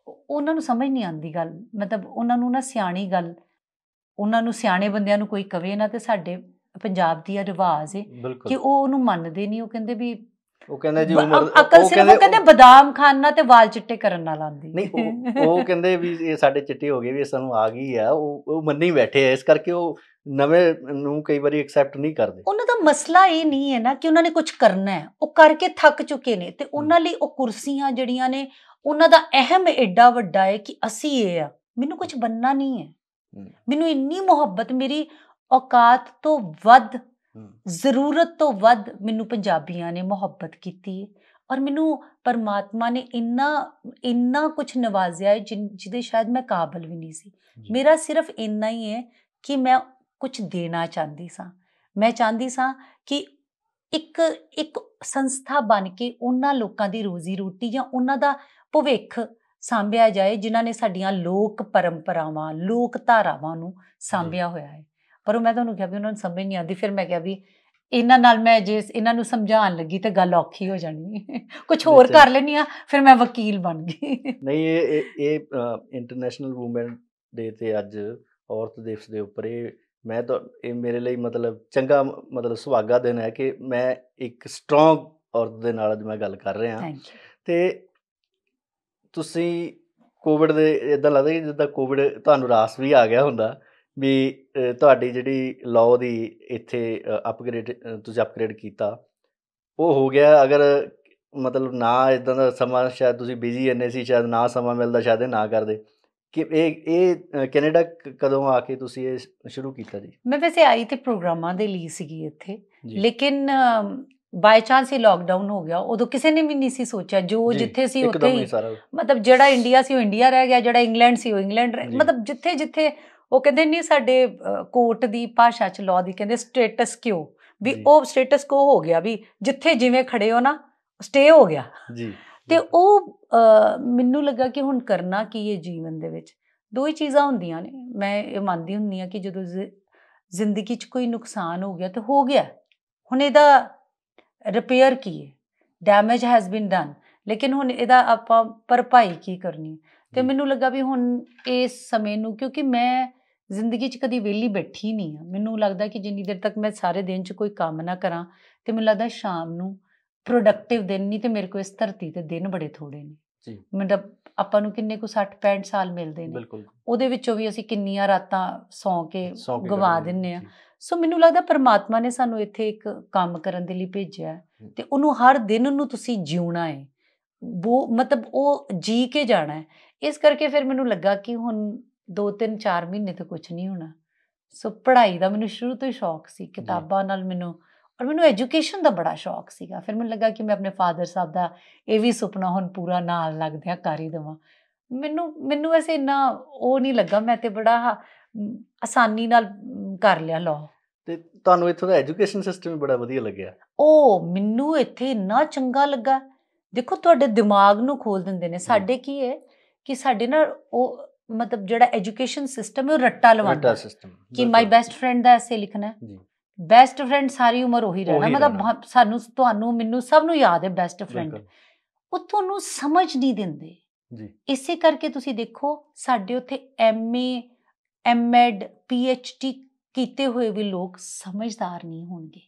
ਉਹਨਾਂ ਨੂੰ ਸਮਝ ਨਹੀਂ ਆਉਂਦੀ ਗੱਲ ਮਤਲਬ ਉਹਨਾਂ ਨੂੰ ਨਾ ਸਿਆਣੀ ਗੱਲ ਉਹਨਾਂ ਨੂੰ ਸਿਆਣੇ ਬੰਦਿਆਂ ਨੂੰ ਕੋਈ ਕਵੇ ਨਾ ਤੇ ਸਾਡੇ ਪੰਜਾਬ ਦੀ ਆ ਰਿਵਾਜ ਹੈ ਕਿ ਉਹ ਉਹਨੂੰ ਮੰਨਦੇ ਨਹੀਂ ਉਹ ਕਹਿੰਦੇ ਵੀ ਉਹ ਕਹਿੰਦਾ ਜੀ ਉਮਰ ਅਕਲ ਸਿਰਫ ਉਹ ਕਹਿੰਦੇ ਬਦਾਮ ਖਾਣ ਨਾਲ ਤੇ ਵਾਲ ਚਿੱਟੇ ਕਰਨ ਨਾਲ ਆਂਦੀ ਨਹੀਂ ਉਹ ਕਹਿੰਦੇ ਵੀ ਇਹ ਸਾਡੇ ਚਿੱਟੇ ਹੋ ਗਏ ਵੀ ਸਾਨੂੰ ਆ ਗਈ ਆ ਉਹ ਉਹ ਮੰਨੀ ਬੈਠੇ ਆ ਇਸ ਕਰਕੇ ਉਹ ਨਵੇਂ ਨੂੰ ਕਈ ਵਾਰੀ ਐਕਸੈਪਟ ਨਹੀਂ ਕਰਦੇ ਉਹਨਾਂ ਦਾ ਮਸਲਾ ਇਹ ਨਹੀਂ ਹੈ ਨਾ ਕਿ ਉਹਨਾਂ ਨੇ ਕੁਝ ਕਰਨਾ ਹੈ ਉਹ ਕਰਕੇ ਥੱਕ ਚੁੱਕੇ ਨੇ ਤੇ ਉਹਨਾਂ ਲਈ ਉਹ ਕੁਰਸੀਆਂ ਜਿਹੜੀਆਂ ਨੇ ਉਹਨਾਂ ਦਾ ਅਹਿਮ ਐਡਾ ਵੱਡਾ ਹੈ ਕਿ ਅਸੀਂ ਇਹ ਆ ਮੈਨੂੰ ਕੁਝ ਬੰਨਣਾ ਨਹੀਂ ਹੈ ਮੈਨੂੰ ਇੰਨੀ ਮੁਹੱਬਤ ਮੇਰੀ ਔਕਾਤ ਤੋਂ ਵੱਧ ਜ਼ਰੂਰਤ ਤੋਂ ਵੱਧ ਮੈਨੂੰ ਪੰਜਾਬੀਆਂ ਨੇ ਮੁਹੱਬਤ ਕੀਤੀ ਔਰ ਮੈਨੂੰ ਪਰਮਾਤਮਾ ਨੇ ਇੰਨਾ ਇੰਨਾ ਕੁਝ ਨਵਾਜ਼ਿਆ ਹੈ ਜਿਹਦੇ ਸ਼ਾਇਦ ਮੈਂ ਕਾਬਲ ਵੀ ਨਹੀਂ ਸੀ ਮੇਰਾ ਸਿਰਫ ਇੰਨਾ ਹੀ ਹੈ ਕਿ ਮੈਂ ਕੁਝ ਦੇਣਾ ਚਾਹੁੰਦੀ ਸਾਂ ਮੈਂ ਚਾਹੁੰਦੀ ਸਾਂ ਕਿ ਇੱਕ ਇੱਕ ਸੰਸਥਾ ਬਣ ਕੇ ਉਹਨਾਂ ਲੋਕਾਂ ਦੀ ਰੋਜ਼ੀ ਰੋਟੀ ਜਾਂ ਉਹਨਾਂ ਦਾ ਭਵਿੱਖ ਸਾਂਭਿਆ ਜਾਏ ਜਿਨ੍ਹਾਂ ਨੇ ਸਾਡੀਆਂ ਲੋਕ ਪਰੰਪਰਾਵਾਂ ਲੋਕ ਧਾਰਾਵਾਂ ਨੂੰ ਸਾਂਭਿਆ ਹੋਇਆ ਹੈ ਪਰ ਉਹ ਮੈਂ ਤੁਹਾਨੂੰ ਕਿਹਾ ਵੀ ਉਹਨਾਂ ਨੂੰ ਸਮਝ ਨਹੀਂ ਆਉਂਦੀ ਫਿਰ ਮੈਂ ਕਿਹਾ ਵੀ ਇਹਨਾਂ ਨਾਲ ਮੈਂ ਜੇ ਇਹਨਾਂ ਨੂੰ ਸਮਝਾਉਣ ਲੱਗੀ ਤੇ ਗੱਲ ਔਖੀ ਹੋ ਜਾਣੀ ਕੁਝ ਹੋਰ ਕਰ ਲੈਣੀ ਆ ਫਿਰ ਮੈਂ ਵਕੀਲ ਬਣ ਗਈ ਨਹੀਂ ਇਹ ਇਹ ਇੰਟਰਨੈਸ਼ਨਲ ਔਮਨ ਡੇ ਤੇ ਅੱਜ ਔਰਤ ਦਿਵਸ ਦੇ ਉੱਪਰ ਇਹ ਮੈਂ ਤਾਂ ਇਹ ਮੇਰੇ ਲਈ ਮਤਲਬ ਚੰਗਾ ਮਤਲਬ ਸੁਹਾਗਾ ਦਿਨ ਹੈ ਕਿ ਮੈਂ ਇੱਕ ਸਟਰੋਂਗ ਔਰਤ ਦੇ ਨਾਲ ਅੱਜ ਮੈਂ ਗੱਲ ਕਰ ਰਿਹਾ ਤੇ ਤੁਸੀਂ ਕੋਵਿਡ ਦੇ ਇਦਾਂ ਲੱਗਦਾ ਜਿੱਦਾਂ ਕੋਵਿਡ ਤੁਹਾਨੂੰ ਰਾਸ ਵੀ ਆ ਗਿਆ ਹੁੰਦਾ ਵੀ ਤੁਹਾਡੀ ਜਿਹੜੀ ਲਾਅ ਦੀ ਇੱਥੇ ਅਪਗ੍ਰੇਡ ਤੁਸੀਂ ਅਪਗ੍ਰੇਡ ਕੀਤਾ ਉਹ ਹੋ ਗਿਆ ਅਗਰ ਮਤਲਬ ਨਾ ਇਦਾਂ ਦਾ ਸਮਾਂ ਸ਼ਾਇਦ ਤੁਸੀਂ ਬਿਜ਼ੀ ਇੰਨੇ ਸੀ ਸ਼ਾਇਦ ਨਾ ਸਮਾਂ ਮਿਲਦਾ ਸ਼ਾਇਦ ਨਾ ਕਰਦੇ ਕਿ ਇਹ ਇਹ ਕੈਨੇਡਾ ਕਦੋਂ ਆ ਕੇ ਤੁਸੀਂ ਇਹ ਸ਼ੁਰੂ ਕੀਤਾ ਜੀ ਮੈਂ ਵੈਸੇ ਆਈ ਤੇ ਪ੍ਰੋਗਰਾਮਾਂ ਦੇ ਲਈ ਸੀਗੀ ਇੱਥੇ ਲੇਕਿਨ ਬਾਈ ਚਾਂਸ ਹੀ ਲਾਕਡਾਊਨ ਹੋ ਗਿਆ ਉਦੋਂ ਕਿਸੇ ਨੇ ਵੀ ਨਹੀਂ ਸੀ ਸੋਚਿਆ ਜੋ ਜਿੱਥੇ ਸੀ ਉੱਥੇ ਹੀ ਮਤਲਬ ਜਿਹੜਾ ਇੰਡੀਆ ਸੀ ਉਹ ਇੰਡੀਆ ਰਹਿ ਗਿਆ ਜਿਹੜਾ ਇੰਗਲੈਂਡ ਸੀ ਉਹ ਇੰਗਲੈਂਡ ਮਤਲਬ ਜਿੱਥੇ ਜਿੱਥੇ ਉਹ ਕਹਿੰਦੇ ਨਹੀਂ ਸਾਡੇ ਕੋਰਟ ਦੀ ਭਾਸ਼ਾ ਚ ਲਾ ਦੀ ਕਹਿੰਦੇ ਸਟੇਟਸ ਕਿਉ ਵੀ ਉਹ ਸਟੇਟਸ ਕੋ ਹੋ ਗਿਆ ਵੀ ਜਿੱਥੇ ਜਿਵੇਂ ਖੜੇ ਹੋ ਨਾ ਸਟੇ ਹੋ ਗਿਆ ਜੀ ਤੇ ਉਹ ਮੈਨੂੰ ਲੱਗਾ ਕਿ ਹੁਣ ਕਰਨਾ ਕੀ ਹੈ ਜੀਵਨ ਦੇ ਵਿੱਚ ਦੋ ਹੀ ਚੀਜ਼ਾਂ ਹੁੰਦੀਆਂ ਨੇ ਮੈਂ ਇਹ ਮੰਨਦੀ ਹੁੰਨੀ ਆ ਕਿ ਜਦੋਂ ਜ਼ਿੰਦਗੀ 'ਚ ਕੋਈ ਨੁਕਸਾਨ ਹੋ ਗਿਆ ਤੇ ਹੋ ਗਿਆ ਹੁਣ ਇਹਦਾ ਰਿਪੇਅਰ ਕੀ ਹੈ ਡੈਮੇਜ ਹੈਜ਼ ਬੀਨ ਡਨ ਲੇਕਿਨ ਹੁਣ ਇਹਦਾ ਆਪਾਂ ਭਰਪਾਈ ਕੀ ਕਰਨੀ ਤੇ ਮੈਨੂੰ ਲੱਗਾ ਵੀ ਹੁਣ ਇਸ ਸਮੇਂ ਨੂੰ ਕਿਉਂਕਿ ਮੈਂ ਜ਼ਿੰਦਗੀ 'ਚ ਕਦੀ ਵਿਹਲੀ ਬੈਠੀ ਨਹੀਂ ਆ ਮੈਨੂੰ ਲੱਗਦਾ ਕਿ ਜਿੰਨੀ ਦੇਰ ਤੱਕ ਮੈਂ ਸਾਰੇ ਦਿਨ 'ਚ ਕੋਈ ਕੰਮ ਨਾ ਕਰਾਂ ਤੇ ਮੈਨੂੰ ਲੱਗਦਾ ਸ਼ਾਮ ਨੂੰ ਪ੍ਰੋਡਕਟਿਵ ਦਿਨ ਨਹੀਂ ਤੇ ਮੇਰੇ ਕੋਲ ਇਸ ਧਰਤੀ ਤੇ ਦਿਨ ਬੜੇ ਥੋੜੇ ਨੇ ਜੀ ਮਤਲਬ ਆਪਾਂ ਨੂੰ ਕਿੰਨੇ ਕੋ 60 65 ਸਾਲ ਮਿਲਦੇ ਨੇ ਉਹਦੇ ਵਿੱਚੋਂ ਵੀ ਅਸੀਂ ਕਿੰਨੀਆਂ ਰਾਤਾਂ ਸੌਂ ਕੇ ਗਵਾ ਦਿੰਨੇ ਆ ਸੋ ਮੈਨੂੰ ਲੱਗਦਾ ਪਰਮਾਤਮਾ ਨੇ ਸਾਨੂੰ ਇੱਥੇ ਇੱਕ ਕੰਮ ਕਰਨ ਦੇ ਲਈ ਭੇਜਿਆ ਤੇ ਉਹਨੂੰ ਹਰ ਦਿਨ ਨੂੰ ਤੁਸੀਂ ਜਿਉਣਾ ਹੈ ਉਹ ਮਤਲਬ ਉਹ ਜੀ ਕੇ ਜਾਣਾ ਹੈ ਇਸ ਕਰਕੇ ਫਿਰ ਮੈਨੂੰ ਲੱਗਾ ਕਿ ਹੁਣ 2-3 4 ਮਹੀਨੇ ਤੋਂ ਕੁਝ ਨਹੀਂ ਹੋਣਾ ਸੋ ਪੜ੍ਹਾਈ ਦਾ ਮੈਨੂੰ ਸ਼ੁਰੂ ਤੋਂ ਹੀ ਸ਼ੌਕ ਸੀ ਕਿਤਾਬਾਂ ਨਾਲ ਮੈਨੂੰ ਔਰ ਮੈਨੂੰ ਐਜੂਕੇਸ਼ਨ ਦਾ ਬੜਾ ਸ਼ੌਕ ਸੀਗਾ ਫਿਰ ਮੈਨੂੰ ਲੱਗਾ ਕਿ ਮੈਂ ਆਪਣੇ ਫਾਦਰ ਸਾਹਿਬ ਦਾ ਇਹ ਵੀ ਸੁਪਨਾ ਹੁਣ ਪੂਰਾ ਨਾਲ ਲੱਗਦਿਆਂ ਕਰ ਹੀ ਦਵਾਂ ਮੈਨੂੰ ਮੈਨੂੰ ਐਸੇ ਇੰਨਾ ਉਹ ਨਹੀਂ ਲੱਗਾ ਮੈਂ ਤੇ ਬੜਾ ਆਸਾਨੀ ਨਾਲ ਕਰ ਲਿਆ ਲੋ ਤੇ ਤੁਹਾਨੂੰ ਇੱਥੋਂ ਦਾ ਐਜੂਕੇਸ਼ਨ ਸਿਸਟਮ ਵੀ ਬੜਾ ਵਧੀਆ ਲੱਗਿਆ ਉਹ ਮੈਨੂੰ ਇੱਥੇ ਇੰਨਾ ਚੰਗਾ ਲੱਗਾ ਦੇਖੋ ਤੁਹਾਡੇ ਦਿਮਾਗ ਨੂੰ ਖੋਲ ਦਿੰਦੇ ਨੇ ਸਾਡੇ ਕੀ ਹੈ ਕਿ ਸਾਡੇ ਨਾਲ ਉਹ ਮਤਲਬ ਜਿਹੜਾ ਐਜੂਕੇਸ਼ਨ ਸਿਸਟਮ ਹੈ ਉਹ ਰੱਟਾ ਲਵਾਉਂਦਾ ਹੈ ਕਿ ਮਾਈ ਬੈਸਟ ਫਰੈਂਡ ਦਾ ਐਸੇ ਲਿਖਣਾ ਜੀ ਬੈਸਟ ਫਰੈਂਡ ਸਾਰੀ ਉਮਰ ਉਹੀ ਰਹਿਣਾ ਮਤਲਬ ਸਾਨੂੰ ਤੁਹਾਨੂੰ ਮੈਨੂੰ ਸਭ ਨੂੰ ਯਾਦ ਹੈ ਬੈਸਟ ਫਰੈਂਡ ਉਹ ਤੁਹਾਨੂੰ ਸਮਝ ਨਹੀਂ ਦਿੰਦੇ ਜੀ ਇਸੇ ਕਰਕੇ ਤੁਸੀਂ ਦੇਖੋ ਸਾਡੇ ਉੱਥੇ ਐਮਏ ਐਮਐਡ ਪੀਐਚਡੀ ਕੀਤੇ ਹੋਏ ਵੀ ਲੋਕ ਸਮਝਦਾਰ ਨਹੀਂ ਹੋਣਗੇ